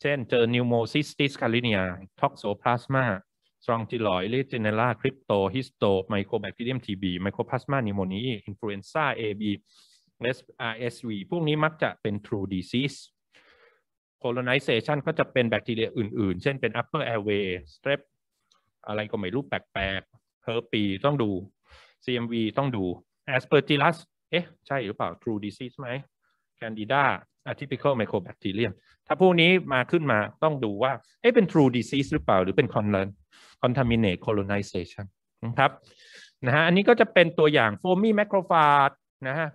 เช่นเจอ pneumocystis c a r i n i a toxoplasma สตรองจิลอยเลเจเนล่าคริปโต ฮิสโต ไมโครแบคทีเรียมทีบี ไมโครพลาสมานิโมนีอินฟลูเอนซ่าเอบีเเอออสสวี พวกนี้มักจะเป็นทรูดีซิสโคโลนิเซชันก็จะเป็นแบคทีเรียอื่นๆ เช่นเป็นอัปเอร์แอร์เวย์สเตรปอะไรก็ไม่รู้แปลกๆเฮอร์ปี ต้องดู CMV ต้องดูอสเปอร์จิลัสเอ๊ะใช่หรือเปล่าทรูดีซิสไหมคนดิด้า atypical mycobacterium ถ้าพวกนี้มาขึ้นมาต้องดูว่าเอ๊ะเป็น true disease หรือเปล่า หรือเป็น contaminate colonization นะครับ นะฮะ อันนี้ก็จะเป็นตัวอย่าง foamy macrophage นะฮะ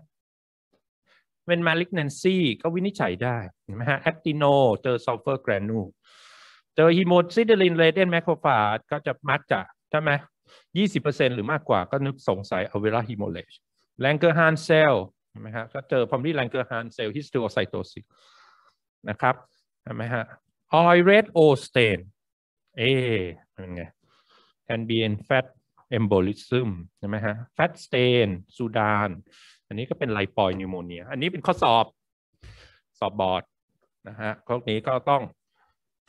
เป็น malignancy ก็วินิจฉัยได้เห็นไหมฮะ actino เจอ sulfur granule เจอ hemosiderin laden macrophage ก็จะมักจะใช่ไหมยี่สิบเปอร์เซ็นหรือมากกว่าก็นึกสงสัย alveolar hemorrhage l a n g e r h a n s e l ไหมฮะก็เจอพอมรี่แรงเกลือฮานเซลล์ฮิสโอไซโตซิสนะครับเห็นไหมฮะออยเรดโอสเตนเอเป็นไง can be in fat embolism ใช่ไหมฮะ fat stain ซูดานอันนี้ก็เป็นไลปอยนิวโมเนียอันนี้เป็นข้อสอบสอบบอร์ดนะฮะพวกนี้ก็ต้อง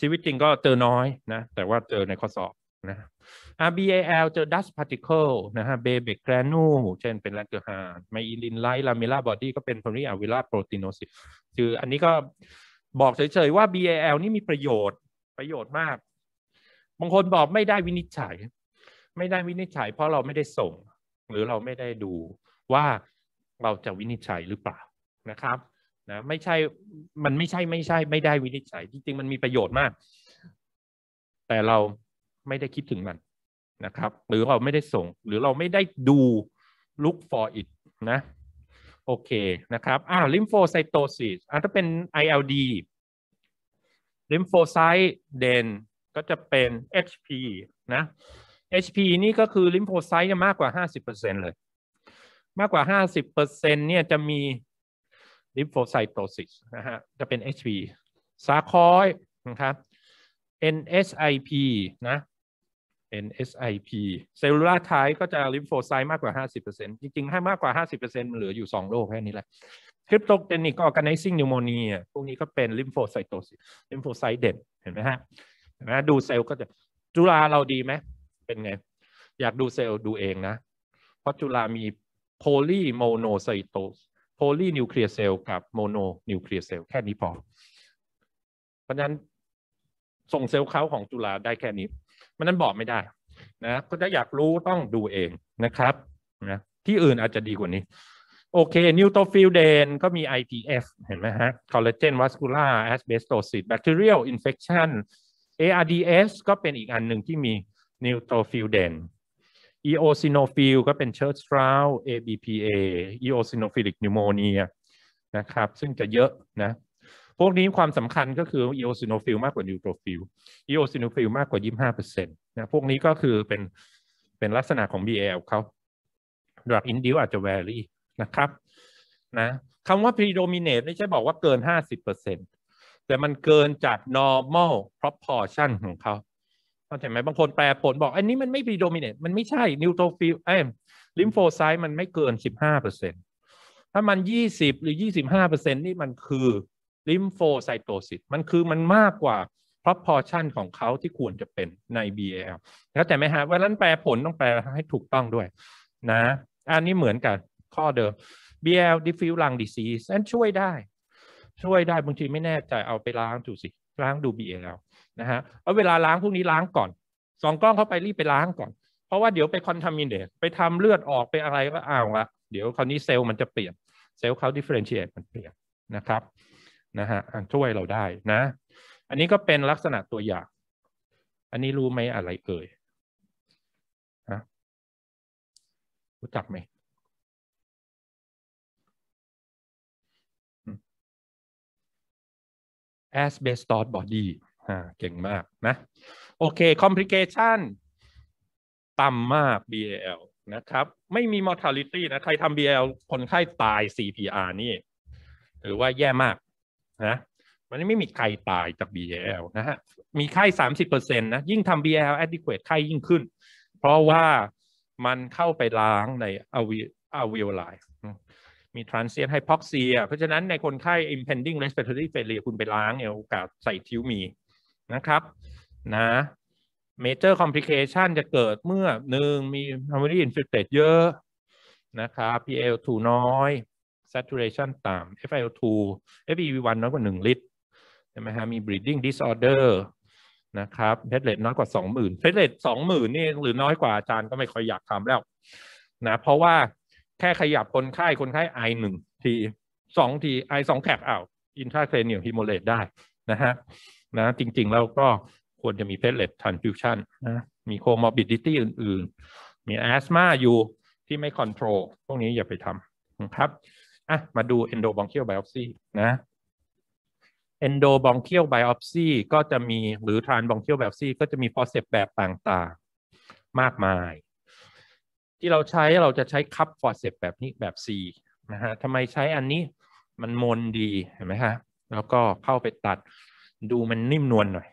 ชีวิตจริงก็เจอน้อยนะแต่ว่าเจอในข้อสอบนะ RBAL เจอ dust particle นะฮะ b a b e granule เช่นเป็นแลกเกอร์ฮาร์ไมอิลินไลท์ลาเมลาบอดี้ก็เป็นพอลีอะวิลาโปรตีโนซิสคืออันนี้ก็บอกเฉยๆ ว่า BAL นี่มีประโยชน์ประโยชน์มากบางคนบอกไม่ได้วินิจฉัย ไม่ได้วินิจฉัยเพราะเราไม่ได้ส่ง หรือเราไม่ได้ดูว่าเราจะวินิจฉัยหรือเปล่านะครับนะไม่ใช่มันไม่ใช่ไม่ใช่ ไม่ได้วินิจฉัยจริงๆมันมีประโยชน์มาก แต่เราไม่ได้คิดถึงมันนะครับ หรือเราไม่ได้ส่ง หรือเราไม่ได้ดู look for it นะโอเคนะครับอ่าลิมโฟไซโตซิสอ่าถ้าเป็น ILD ลิมโฟไซต์เดนก็จะเป็น HP นะ HP นี่ก็คือลิมโฟไซต์จะมากกว่า 50%เลย มากกว่า 50%เนี่ยจะมีลิมโฟไซโตซิสนะฮะจะเป็น HP ซาคอยนะครับ NSIP นะ NSIP เซลลูลาร์ไทป์ก็จะลิมโฟไซต์มากกว่า 50%จริง ๆ ให้มากกว่า 50%มันเหลืออยู่ 2โรคแค่นี้แหละคริปโตเจนิกออร์แกไนซิ่งนิวโมเนียพวกนี้ก็เป็นลิมโฟไซโตซิลิมโฟไซต์เด่นเห็นไหมฮะเห็นไหมดูเซลล์ก็จะจุฬาเราดีไหม เป็นไง อยากดูเซลล์ดูเองนะ เพราะจุฬามีโพลีโมโนไซโตสโพลีนิวเคลียร์เซลล์กับโมโนนิวเคลียร์เซลล์แค่นี้พอ เพราะฉะนั้น ส่งเซลล์เขาของจุฬาได้แค่นี้มันนั้นบอกไม่ได้นะก็จะอยากรู้ต้องดูเองนะครับนะที่อื่นอาจจะดีกว่านี้ โอเคนิวโตฟิลเดนก็มี IPF เห็นไหมฮะคอลลาเจนวัสคูล่าแอสเบสโตซิสแบคทีเรียลอินเฟคชัน ARDS ก็เป็นอีกอันหนึ่งที่มีนิวโตฟิลเดน eosinophil ก็เป็นเชิร์ชทราว ABPA eosinophilic pneumonia นะครับ ซึ่งจะเยอะนะพวกนี้ความสำคัญก็คือ eosinophil มากกว่า neutrophil eosinophil มากกว่า 25%นต์นะพวกนี้ก็คือเป็นเป็นลักษณะของ BAL เขาดรักอินดิวอาจจะแวรี่นะครับนะคำว่า predominate ไม่ใช่บอกว่าเกิน 50%แต่มันเกินจาก normal proportion ของเขาเข้าใจไหมบางคนแปลผลบอกอันนี้มันไม่ predominate มันไม่ใช่ neutrophil เอ้ lymphocyte มันไม่เกิน 15%ถ้ามัน 20 หรือ 25%นี่มันคือลิมโฟไซโตซิสมันคือมันมากกว่าพร o p o r ชั่นของเขาที่ควรจะเป็นใน b l แล้แต่ไหมฮะวันนั้นแปลผลต้องแปลให้ถูกต้องด้วยนะอันนี้เหมือนกันข้อเดิม BL diffuse lung disease นันช่วยได้ ช่วยได้บางทีไม่แน่ใจเอาไปล้างดูสิ ล้างดู BL นะฮะเอาเวลาล้างพวกนี้ล้างก่อนสองกล้องเข้าไปรีบไปล้างก่อนเพราะว่าเดี๋ยวไปคอนทามินเดไปทำเลือดออกไปอะไรก็อ้าวละเดี๋ยวคราวนี้เซลล์มันจะเปลี่ยนเซลล์เขาดิเฟเรนเชียตมันเปลี่ยนนะครับนะฮะช่วยเราได้นะ อันนี้ก็เป็นลักษณะตัวอย่าง อันนี้รู้ไหมอะไรเอ่ยฮะรู้จักไหมแอสเบสตอสบอดี้เก่งมากนะโอเคคอมพลิเคชันต่ำมาก BAL นะครับ ไม่มีมอร์ทาลิตี้นะใครทำ BAL คนไข้ตาย CPR นี่ หรือว่าแย่มากนะมันไม่มีใครตายจาก b l นะฮะมีไข้สามสิบเปอร์เซ็นต์นะยิ่งทำ b l adequate ไข้ยิ่งขึ้น เพราะว่ามันเข้าไปล้างในอวิอวิโอไลมี transient hypoxia เพราะฉะนั้นในคนไข้ impending respiratory failure คุณไปล้างเนี่ยโอกาสใส่ทิ้วมีนะครับนะ major complication จะเกิดเมื่อหนึ่งมี pulmonary infiltrate เยอะนะครับ PL2 น้อย saturation ต่ำ FiO2 FEV1 น้อยกว่า 1 ลิตร ใช่ไหมฮะ มี breathing disorder นะครับ p l ชเ e ตน้อยกว่า 20,000 p พช l ลต20,000 นี่หรือน้อยกว่าอาจารย์ก็ไม่ค่อยอยากทำแล้ว นะ เพราะว่าแค่ขยับคนไข้คนไข้ไอหนึ่งทีสองทีไอสองแคปเอาอินทราเคเนียลฮิโมเลตได้นะฮะนะ จริง ๆแล้วก็ควรจะมีเพชเลตทันฟิวชั่นนะ มีโคมอร์บิดิตี้อื่นๆ มีแอสมาอยู่ที่ไม่คอนโทรลพวกนี้อย่าไปทำนะครับอ่ะ มาดู endobronchial biopsy นะ endobronchial biopsy ก็จะมีหรือ transbronchial biopsy ก็จะมี f o r c e p แบบต่างๆมากมาย ที่เราใช้เราจะใช้คับ f o r c e p แบบนี้แบบ C นะฮะทำไมใช้อันนี้มันมนดี เห็นไหมฮะ แล้วก็เข้าไปตัดดูมันนิ่มนวลหน่อย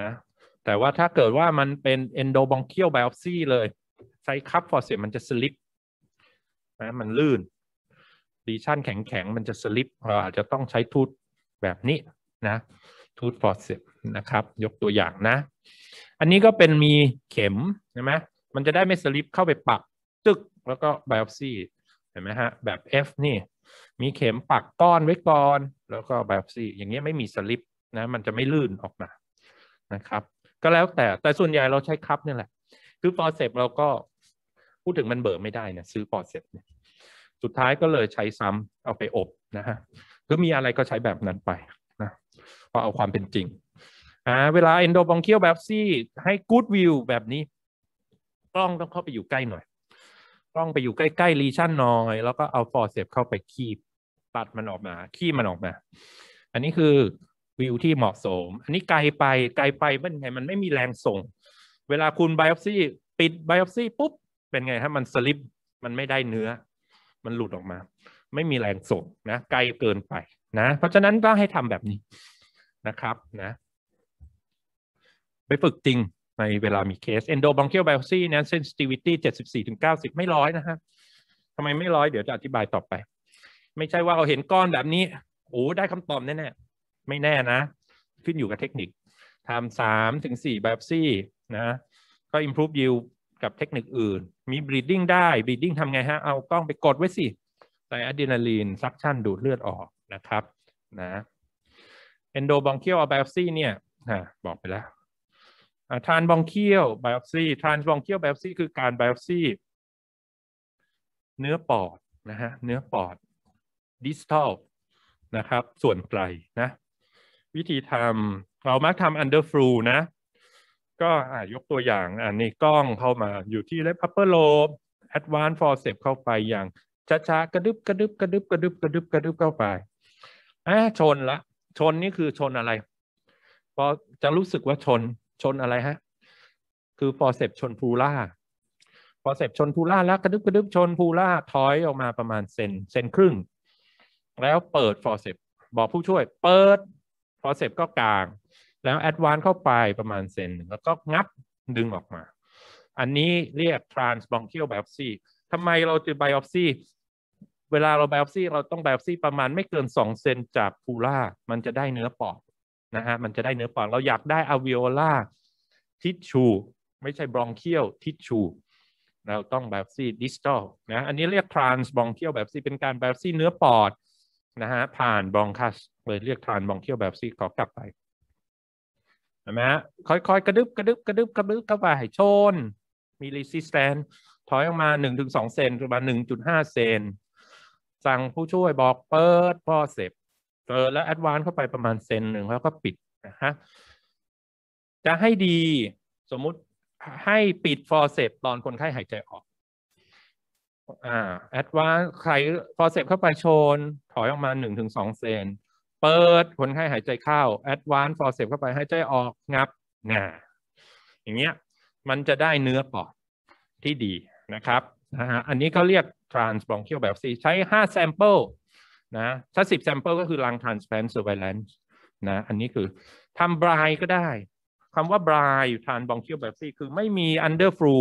นะแต่ว่าถ้าเกิดว่ามันเป็น endobronchial biopsy เลย ใช้คับ f o r c e p มันจะสลิปนะมันลื่นซีชันแข็งๆ มันจะสลิปเราอาจจะต้องใช้ทูตแบบนี้นะทูตฟอร์เซปนะครับ ยกตัวอย่างนะ อันนี้ก็เป็นมีเข็มใช่ไหมมันจะได้ไม่สลิปเข้าไปปักตึกแล้วก็ไบโอซีเห็นไหมฮะแบบ F นี่ มีเข็มปักก้อนไว้ก่อน แล้วก็ไบโอซีอย่างเงี้ยไม่มีสลิปนะมันจะไม่ลื่นออกมานะครับก็แล้วแต่แต่ส่วนใหญ่เราใช้คัพนี่แหละคือฟอร์เซปเราก็พูดถึงมันเบิร์ไม่ได้นะซื้อฟอร์เซปเนี่ยสุดท้ายก็เลยใช้ซ้ำเอาไปอบนะฮะคือมีอะไรก็ใช้แบบนั้นไปนะเพราะเอาความเป็นจริงอ่าเวลาเอนโดบองเคียวแบบซี่ให้กู๊ดวิวแบบนี้กล้องต้องเข้าไปอยู่ใกล้หน่อยกล้องไปอยู่ใกล้ๆ รีชั่นน้อย แล้วก็เอาฟอร์เซปเข้าไปคีบ ตัดมันออกมาขี้มันออกมา อันนี้คือวิวที่เหมาะสม อันนี้ไกลไปไกลไปเป็นไง มันไม่มีแรงส่ง เวลาคุณไบโอฟซี่ปิดไบโอฟซี่ปุ๊บเป็นไงฮะมันสลิปมันไม่ได้เนื้อมันหลุดออกมา ไม่มีแรงส่งนะ ไกลเกินไปนะ เพราะฉะนั้นก็ให้ทำแบบนี้นะครับนะไปฝึกจริงในเวลามีเคส endobronchial biopsy นะ sensitivity 74-90 ไม่ร้อยนะฮะทำไมไม่ร้อยเดี๋ยวจะอธิบายต่อไป ไม่ใช่ว่าเราเห็นก้อนแบบนี้โอ้ได้คำตอบแน่แน่ไม่แน่นะ ขึ้นอยู่กับเทคนิคทำสามถึงสี่ biopsy นะก็ improve yield กับเทคนิคอื่น มีบรีดดิ้งได้บรีดดิ้งทำไงฮะ เอา กล้องไปกดไว้สิ ใส่อะดรีนาลีน ซักชั่น ดูดเลือดออกนะครับนะ เอนโดบองเคียวไบอซี่เนี่ยบอกไปแล้วทานบองเคียวไบอซี่ทานบองเคียวไบอซี่คือการไบอซี่เนื้อปอดนะฮะเนื้อปอดดิสทอลนะครับส่วนไกลนะ วิธีทำเรามักทำอันเดอร์ฟลูนะก็ยกตัวอย่างอันนี้กล้องเข้ามาอยู่ที่เลฟพัปเปอร์โลบแอดวานฟอร์เซปเข้าไปอย่าง ช้าๆ กระดึบกระดึบกระดึบกระดึบกระดึบกระดึบเข้าไปอ่าชนละชนนี่คือชนอะไรพอจะรู้สึกว่าชนชนอะไรฮะ คือฟอร์เซปชนพูล่าฟอร์เซปชนพูล่าแล้วกระดึบกระดึบชนพูล่าถอยออกมาประมาณเซนเซนครึ่ง แล้วเปิดฟอร์เซปบอกผู้ช่วยเปิดฟอร์เซปก็กลางแล้วแอดวานเข้าไปประมาณเซนหนึ่งแล้วก็งับดึงออกมา อันนี้เรียก transbronchial biopsy ทำไมเราจะ biopsy เวลาเรา biopsy เราต้อง biopsy ประมาณไม่เกิน 2 เซนจากพูล่า มันจะได้เนื้อปอดนะฮะ มันจะได้เนื้อปอด เราอยากได้ alveolar tissue ไม่ใช่ bronchial tissue เราต้อง biopsy distal นะ อันนี้เรียก transbronchial biopsy เป็นการ biopsy เนื้อปอดนะฮะผ่าน bronchus เลยเรียก transbronchial biopsy ขอกลับไปไหมฮะค่อยๆ กระดึบกระดึบกระดึบกระดึบเข้าไปชน มีรีสิสแตนถอยออกมาหนึ่งถึงสองเซนประมาณหนึ่งจุดห้าเซนสั่งผู้ช่วยบอกเปิดพ่อเสจเปิดแล้วแอดวานเข้าไปประมาณเซนหนึ่งแล้วก็ปิดนะฮะ จะให้ดีสมมุติให้ปิดฟอร์เซปตอนคนไข้หายใจออกอ่าแอดวานใครฟอร์เซปเข้าไปชน ถอยออกมาหนึ่งถึงสองเซนเปิดคนไข้หายใจเข้า advance f o r c e p เข้าไปหายใจออกงับงาอย่างเงี้ยมันจะได้เนื้อปอดที่ดีนะครับนะฮะอันนี้เขาเรียก transbronchial แบบซีใช้5 sample นะถ้า 10 sample ก็คือรัง transplant surveillance นะอันนี้คือทำ bry ก็ได้คำว่า bry ทาน bronchial วแบบซีคือไม่มี under f l ู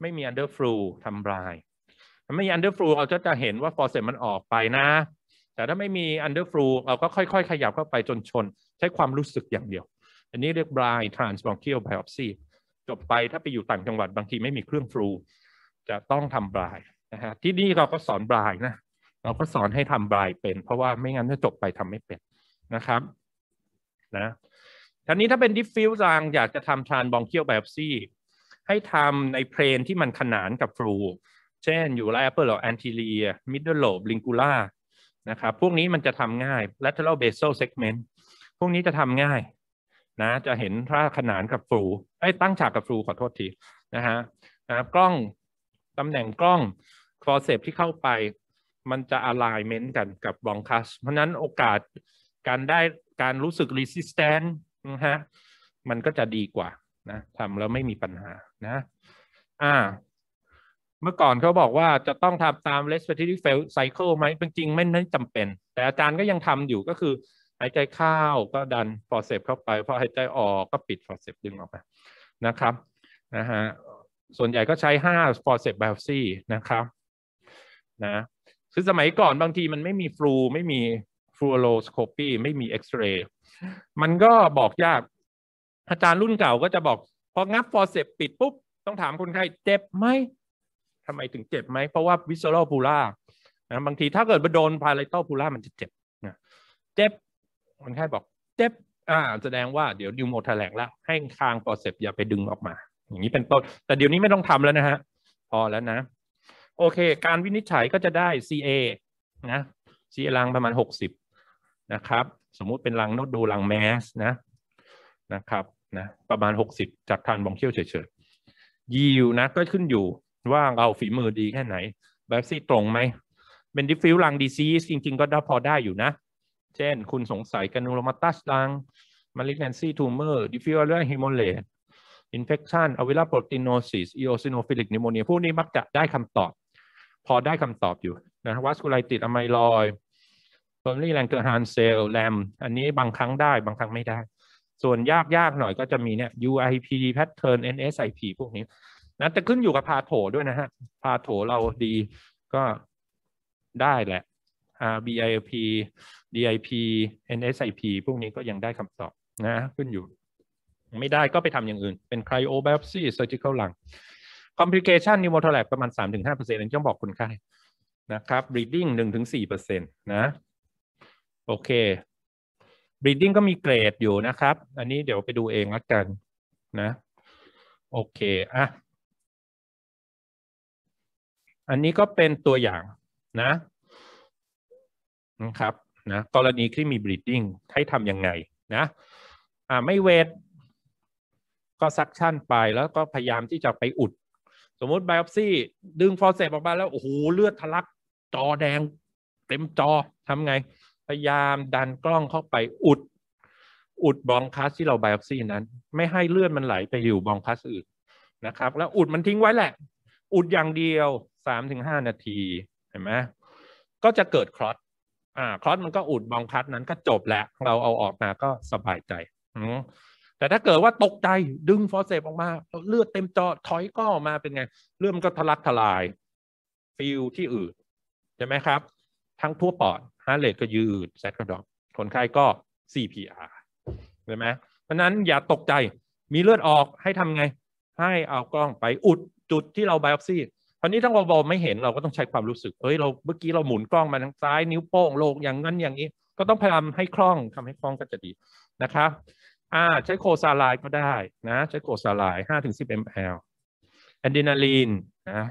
ไม่มี under f l ูทำ bry ไม่มี under f l ูเราจะจะเห็นว่า forceps มันออกไปนะแต่ถ้าไม่มีอันเดอร์ฟลูเราก็ค่อย ๆ ขยับเข้าไปจนชน ใช้ความรู้สึกอย่างเดียว อันนี้เรียก blind transbronchial biopsy จบไปถ้าไปอยู่ต่างจังหวัดบางทีไม่มีเครื่องฟลูจะต้องทำบรายนะฮะที่นี่เราก็สอนบรายนะเราก็สอนให้ทำบรายเป็น เพราะว่าไม่งั้นจะจบไปทำไม่เป็นนะครับนะทีนี้ถ้าเป็นดิฟฟิวซางอยากจะทำทรานบองเคียวไบอปซีให้ทำในเพลนที่มันขนานกับฟลูเช่นอยู่ไลเปอร์หรือแอนติเลียมิดเดิลโลบลิงกูล่านะครับ พวกนี้มันจะทำง่าย lateral basal segment พวกนี้จะทำง่าย นะ จะเห็นถ้าขนานกับฟลูไอ้ตั้งฉากกับฟลูขอโทษทีนะฮะนะกล้องตำแหน่งกล้องฟอร์เซปที่เข้าไป มันจะอะไลเมนต์กันกับบองคัสเพราะนั้นโอกาสการได้การรู้สึกรีสิสแตน c นะฮะมันก็จะดีกว่านะทำแล้วไม่มีปัญหานะ อ่าเมื่อก่อนเขาบอกว่าจะต้องทำตาม respiratory fail cycle ไหมจริงๆไม่จำเป็น แต่อาจารย์ก็ยังทำอยู่ก็คือ หายใจเข้าก็ดันฟอร์เซปเข้าไป พอหายใจออกก็ปิดฟอร์เซปดึงออกไป นะครับนะฮะ ส่วนใหญ่ก็ใช้5 forceps biopsy นะครับนะ คือสมัยก่อนบางทีมันไม่มีฟลูไม่มีฟลูโอโสโคปีไม่มีเอ็กซเรย์มันก็บอกยาก อาจารย์รุ่นเก่าก็จะบอกพองับฟอร์เซปปิดปุ๊บต้องถามคนไข้เจ็บไหมทำไมถึงเจ็บไหม เพราะว่าวิสโซ์พูล่านะบางทีถ้าเกิดไปโดนพาราโตพูล่ามันจะเจ็บนะเจ็บคนไข้บอกเจ็บอ่าแสดงว่าเดี๋ยวดิวโมทแถลงแล้ว ให้คางปอเซปอย่าไปดึงออกมา อย่างนี้เป็นต้น แต่เดี๋ยวนี้ไม่ต้องทำแล้วนะฮะ พอแล้วนะ โอเค การวินิจฉัยก็จะได้ CA นะ CA รังประมาณ 60 นะครับ สมมุติเป็นรังนดดูรังแมส นะ นะครับ นะ ประมาณ60จากทานบองเคี้ยวเฉยๆยิวนะ ก็ขึ้นอยู่ว่าเราฝีมือดีแค่ไหน แบบซี่ตรงไหมเป็นดิฟิวลังดีซีสจริงๆ ก็ได้พอได้อยู่นะ เช่นคุณสงสัยกันูโรมาตัสลังมาลิแนนซี่ทูเมอร์ดิฟิวเลื่อฮิมโลเลตอินเฟคชันอวิลาโปรตินโนซิสอีโอซิโนฟิลิกนิโมเนียพวกนี้มักจะได้คำตอบ พอได้คำตอบอยู่นะวัสคูไลติดอะไมลอยเฟอร์รี่แรงเกอร์ฮานเซลแลมอันนี้บางครั้งได้บางครั้งไม่ได้ ส่วนยากๆหน่อยก็จะมีเนี่ย UIP pattern NSIP พวกนี้นะแต่ขึ้นอยู่กับพาโถด้วยนะฮะพาโถเราดีก็ได้แหละ RBIP DIP NSIP พวกนี้ก็ยังได้คำตอบนะ ขึ้นอยู่ ไม่ได้ก็ไปทำอย่างอื่น เป็น cryo biopsy surgical lung complication pneumothorax ประมาณ 3-5%อรซ็นต์ต้องบอกคนไข้นะครับ breathing 1-4%นะ โอเค breathing ก็มีเกรดอยู่นะครับ อันนี้เดี๋ยวไปดูเองละกันนะ โอเคอ่ะอันนี้ก็เป็นตัวอย่างนะนะครับนะกรณีที่มี b r e e d i n g ให้ทำยังไงนะอ่าไม่เวทก็ซักชั่นไป แล้วก็พยายามที่จะไปอุด สมมติ biopsy ดึงฟอร์เซปออกมาแล้วโอ้โหเลือดทะลัก จอแดง เต็มจอทำไง พยายามดันกล้องเข้าไปอุด อุดบองคัสที่เรา biopsy นั้น ไม่ให้เลือดมันไหลไปอยู่บองคัสอื่นนะครับ แล้วอุดมันทิ้งไว้แหละ อุดอย่างเดียวสามถึงห้านาทีเห็นไหมก็จะเกิดคลอสอ่าคลอสมันก็อุดบองคัดนั้นก็จบแล้วเราเอาออกมาก็สบายใจแต่ถ้าเกิดว่าตกใจดึงฟอสเซปออกมา เลือดเต็มจอถอยก็ออกมาเป็นไงเลือดมันก็ทะลักทลาย ฟิลที่อื่น ใช่ไหมครับ ทั้งทั่วปอดฮาร์เรทก็ยืด แซดก็ดองคนไข้ก็ CPR ใช่ไหมเพราะนั้นอย่าตกใจมีเลือดออกให้ทำไงให้เอากล้องไปอุดจุดที่เราไบออปซีคราวนี้ถ้าเราไม่เห็นเราก็ต้องใช้ความรู้สึกเอ้ย เราเมื่อกี้เราหมุนกล้องมาทางซ้าย นิ้วโป้งลงอย่างนั้นอย่างนี้ ก็ต้องพยายามให้คล่องทำให้คล่องก็จะดีนะครับอ่าใช้โคซาไลก็ได้นะใช้โคซาไลห้าถึงสิบ ml อนดีนาลีนนะ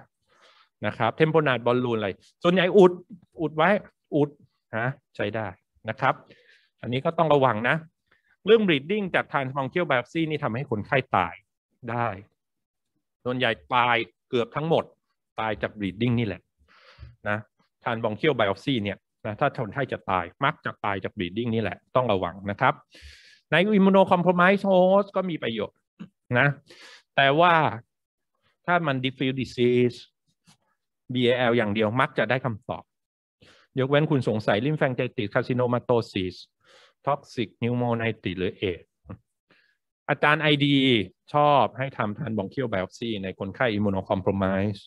นะครับเทมโพนาดบอลลูนอะไร ส่วนใหญ่อุด อุดไว้อุดนะใช้ได้นะครับ อันนี้ก็ต้องระวังนะ เรื่อง b ร e ดด i n g จากทานฟองเคียวแบบซีนี่ทำให้คนไข้ตายได้ ส่วนใหญ่ตายเกือบทั้งหมดตายจากบีดดิ้งนี่แหละนะทานบองเคียวไบออปซีเนี่ยนะถ้าคนไข้จะตายมักจะตายจากบีดดิ้งนี่แหละต้องระวังนะครับในอิมมูโนคอมโพรไมซ์โฮสก็มีประโยชน์นะแต่ว่าถ้ามัน diffuse disease BAL อย่างเดียวมักจะได้คำตอบ ยกเว้นคุณสงสัยลิมแฟงไจติสคาซิโนมาโตซิสท็อกซิกนิวโมไนติหรือเอดอาจารย์ไอดีชอบให้ทำทานบองเคียวไบออซีในคนไข้อิมมูโนคอมโพรไมซ์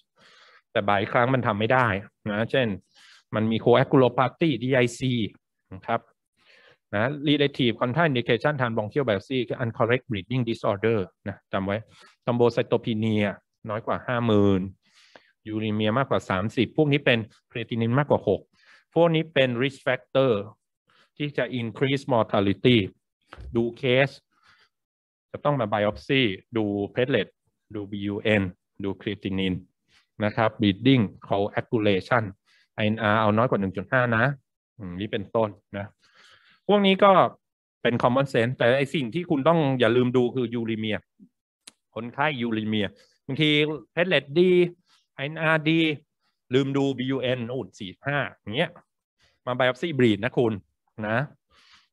แต่บางครั้งมันทำไม่ได้นะ เช่นมันมี coagulopathy DIC นะครับนะ relative contraindication ทานบองเที่ยว biopsy คือ uncorrect bleeding disorder นะจำไว้ thrombocytopenia น้อยกว่า 50,000ยูริเมียมากกว่า 30 พวกนี้เป็นเครตินินมากกว่า 6 พวกนี้เป็น risk factor ที่จะ increase mortality ดูเคสจะต้องมา biopsy ดู platelet ดู BUN ดูครีตินินนะครับ breeding coagulation INR เอาน้อยกว่า 1.5นะนี่เป็นต้นนะ พวกนี้ก็เป็น common sense แต่ไอสิ่งที่คุณต้องอย่าลืมดูคือยูริเมียคนไข้ยูริเมียบางทีเพชเลดดีไอนาร์ดี ลืมดู BUN อุ่นสี่ห้าอย่างเงี้ย มาไบออปซี่บรีดนะคุณนะ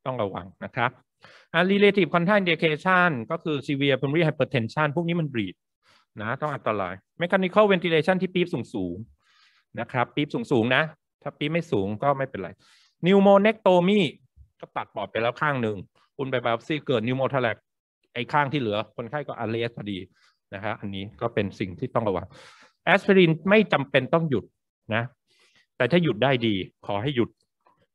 ต้องระวังนะครับอ่า relative contact indication ก็คือ severe pulmonary hypertension พวกนี้มันบรีดนะต้องอันตราย mechanical ventilation ที่ปี๊บสูงสูงนะครับปี๊บสูงสูงนะ ถ้าปี๊บไม่สูงก็ไม่เป็นไร pneumonectomy ก็ตัดปอดไปแล้วข้างหนึ่งคุณไปแบบซี่เกิด pneumothorax ไอ้ข้างที่เหลือ คนไข้ก็อาเลสพอดี นะฮะอันนี้ก็เป็นสิ่งที่ต้องระวังแอสไพรินไม่จำเป็นต้องหยุด นะ แต่ถ้าหยุดได้ดี ขอให้หยุด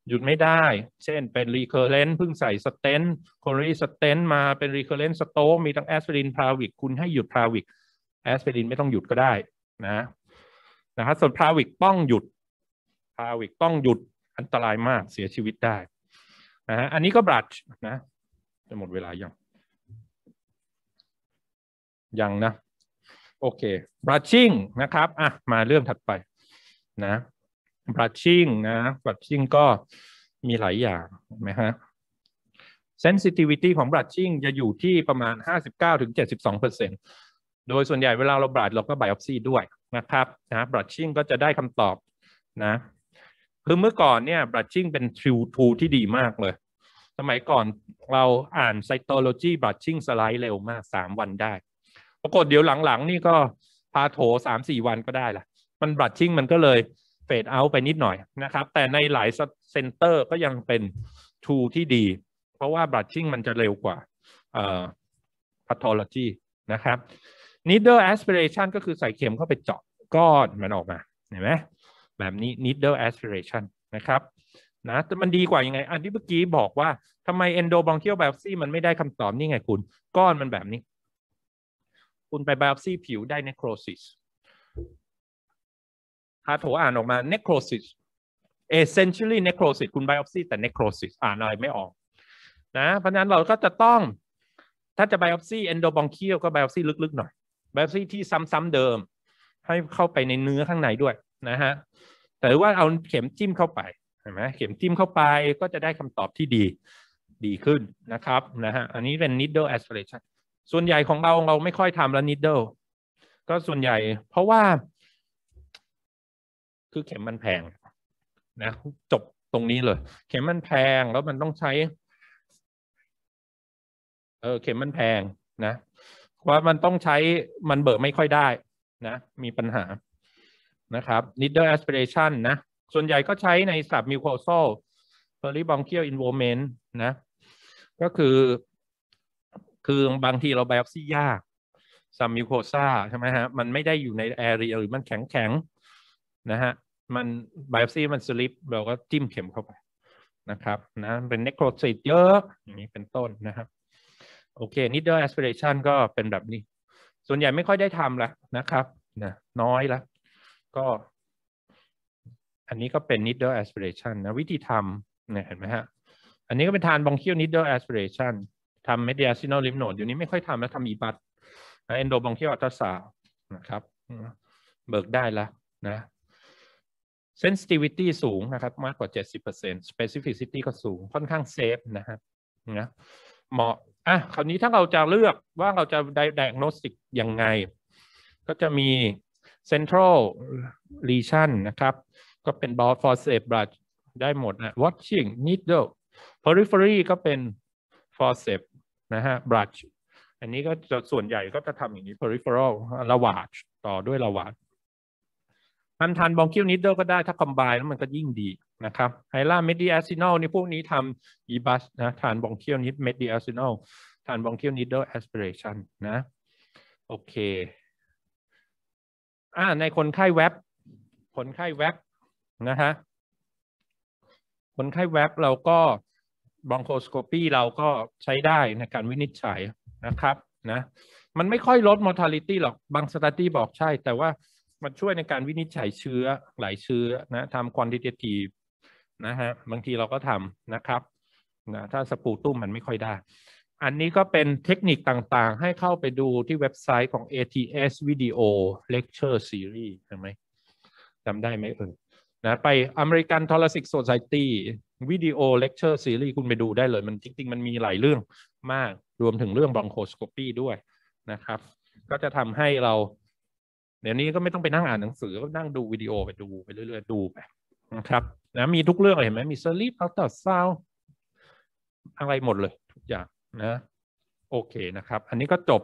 หยุดไม่ได้ เช่นเป็นรีเคอร์เรนต์เพิ่งใส่สเตนคอรีสเตนมาเป็นรีเคอร์เรนต์สโตมีทั้งแอสไพรินพาวิกคุณให้หยุดพาวิกแอสไพรินไม่ต้องหยุดก็ได้นะนะครับส่วนพาวิกต้องหยุดพาวิกต้องหยุดอันตรายมากเสียชีวิตได้นะฮะอันนี้ก็บััรนะจะหมดเวลายังยังนะ โอเคบลัชชิ่งนะครับอ่ะมาเรื่องถัดไปนะบลัชชิ่งนะบลัชชิ่งก็มีหลายอย่างไหมฮะ sensitivity ของบลัชชิ่งจะอยู่ที่ประมาณ 59-72%ถึงโดยส่วนใหญ่เวลาเราบลัดเราก็ไบออปซีด้วยนะครับนะบลัดชิ่งก็จะได้คำตอบนะคือเมื่อก่อนเนี่ยบลัดชิ่งเป็นทิวทูที่ดีมากเลย สมัยก่อนเราอ่านไซโตโลจีบลัดชิ่งสไลด์เร็วมากสามวันได้ ปรากฏเดี๋ยวหลัง ๆ นี่ก็พาโถสามสี่วันก็ได้ละมันบลัดชิ่งมันก็เลยเฟดเอาไปนิดหน่อยนะครับ แต่ในหลายเซ็นเตอร์ก็ยังเป็นทูที่ดี เพราะว่าบลัดชิ่งมันจะเร็วกว่าพาโทโลจีนะครับ needle aspiration ก็คือใส่เข็มเข้าไปเจาะก้อนมันออกมาเห็นไหมแบบนี้ needle aspiration นะครับนะมันดีกว่ายัางไงอันที่เมื่อกี้บอกว่าทำไม endobronchial biopsy มันไม่ได้คำตอบนี่ไงคุณก้อนมันแบบนี้ คุณไป biopsy ผิวได้ necrosis ถ้าโถอ่านออกมา necrosis essentially necrosis คุณ biopsy แต่ necrosis อ่านอะไรไม่ออก นะ เพราะนั้นเราก็จะต้อง ถ้าจะ biopsy endobronchial ก็ biopsy ลึกๆ หน่อยแบบเี่ที่ซ้ำๆเดิม ให้เข้าไปในเนื้อข้างในด้วยนะฮะ แต่ว่าเอาเข็มจิ้มเข้าไปเห็นไหมเข็มจิ้มเข้าไปก็จะได้คำตอบที่ดี ดีขึ้นนะครับนะฮะอันนี้เป็น needle aspiration ส่วนใหญ่ของเราเราไม่ค่อยทำแล้ว needle ก็ส่วนใหญ่เพราะว่า คือเข็มมันแพง นะ จบตรงนี้เลย เข็มมันแพงแล้วมันต้องใช้เออเข็มมันแพงนะว่ามันต้องใช้ มันเบิกไม่ค่อยได้นะ มีปัญหานะครับ needle aspiration นะ ส่วนใหญ่ก็ใช้ในสับ mucosal peribronchial involvement นะ ก็คือ คือบางทีเราไบอ o ซี่ยากสับ mucosa ใช่ไหมฮะ มันไม่ได้อยู่ใน area หรือมันแข็งแข็งนะฮะ มันไบอ o ซี่มันสลิป เราก็จิ้มเข็มเข้าไปนะครับนะเป็น n e c r o ซ i s เยอะอย่างนี้เป็นต้นนะครับโอเค needle aspiration ก็เป็นแบบนี้ ส่วนใหญ่ไม่ค่อยได้ทำละนะครับนะน้อยละ ก็อันนี้ก็เป็น needle aspiration นะ วิธีทำเนี่ยเห็นไหมฮะ อันนี้ก็เป็นทานบองคิว needle aspiration ทำ mediastinal lymph node อยู่นี้ไม่ค่อยทำแล้วทำอีบัตนะเอนโดบองคิวอัตสาวนะครับ เบิกได้ละนะ sensitivity สูงนะครับมากกว่า 70% specificity ก็สูงค่อนข้างเซฟนะฮะนะเหมาะอ่ะคราวนี้ถ้าเราจะเลือกว่าเราจะไดแ a g n o s t i c ยังไง ก็จะมี central lesion นะครับ ก็เป็น b อ o o forceps blood ได้หมดนะ watching needle periphery ก็เป็น forceps นะฮะ brush อันนี้ก็จะส่วนใหญ่ก็จะทำอย่างนี้ peripheral ระวาดต่อด้วยระวาดทันทันบองคิวนิดเดิลก็ได้ถ้าคอมไบแล้วมันก็ยิ่งดีนะครับไฮล่าเมดิออซินอลนี่พวกนี้ทำอีบัสนะฐานบองเคียวนิดเมดิออซินอลฐานบองเคียวนิดเดอร์แอสปพเรชันนะ โอเคอ่าในคนไข้แว็บคนไข้แว็บนะฮะคนไข้แว็บเราก็บองโคสโคปีเราก็ใช้ได้ในการวินิจฉัยนะครับนะมันไม่ค่อยลด mortality หรอก บางสตาตี้บอกใช่ แต่ว่า มันช่วยในการวินิจฉัยเชื้อหลายเชื้อนะทำ quantitative นะฮะบางทีเราก็ทำนะครับนะถ้าสปูตุ้มมันไม่ค่อยได้ อันนี้ก็เป็นเทคนิคต่างๆ ให้เข้าไปดูที่เว็บไซต์ของ ATS Video Lecture Series ใช่ไหมจำได้ไหมเออนะไป American Thoracic Society Video Lecture Series คุณไปดูได้เลย มันจริง ๆมันมีหลายเรื่องมากรวมถึงเรื่องบองโคสโ o ปีด้วยนะครับ ก็จะทำให้เรา เดี๋ยวนี้ก็ไม่ต้องไปนั่งอ่านหนังสือ ก็นั่งดูวิดีโอไปดูไปเรื่อยๆดูไปนะครับนะมีทุกเรื่องเห็นไหมมีสลีปอัลตราซาวอะไรหมดเลยทุกอย่างนะโอเคนะครับ อันนี้ก็จบ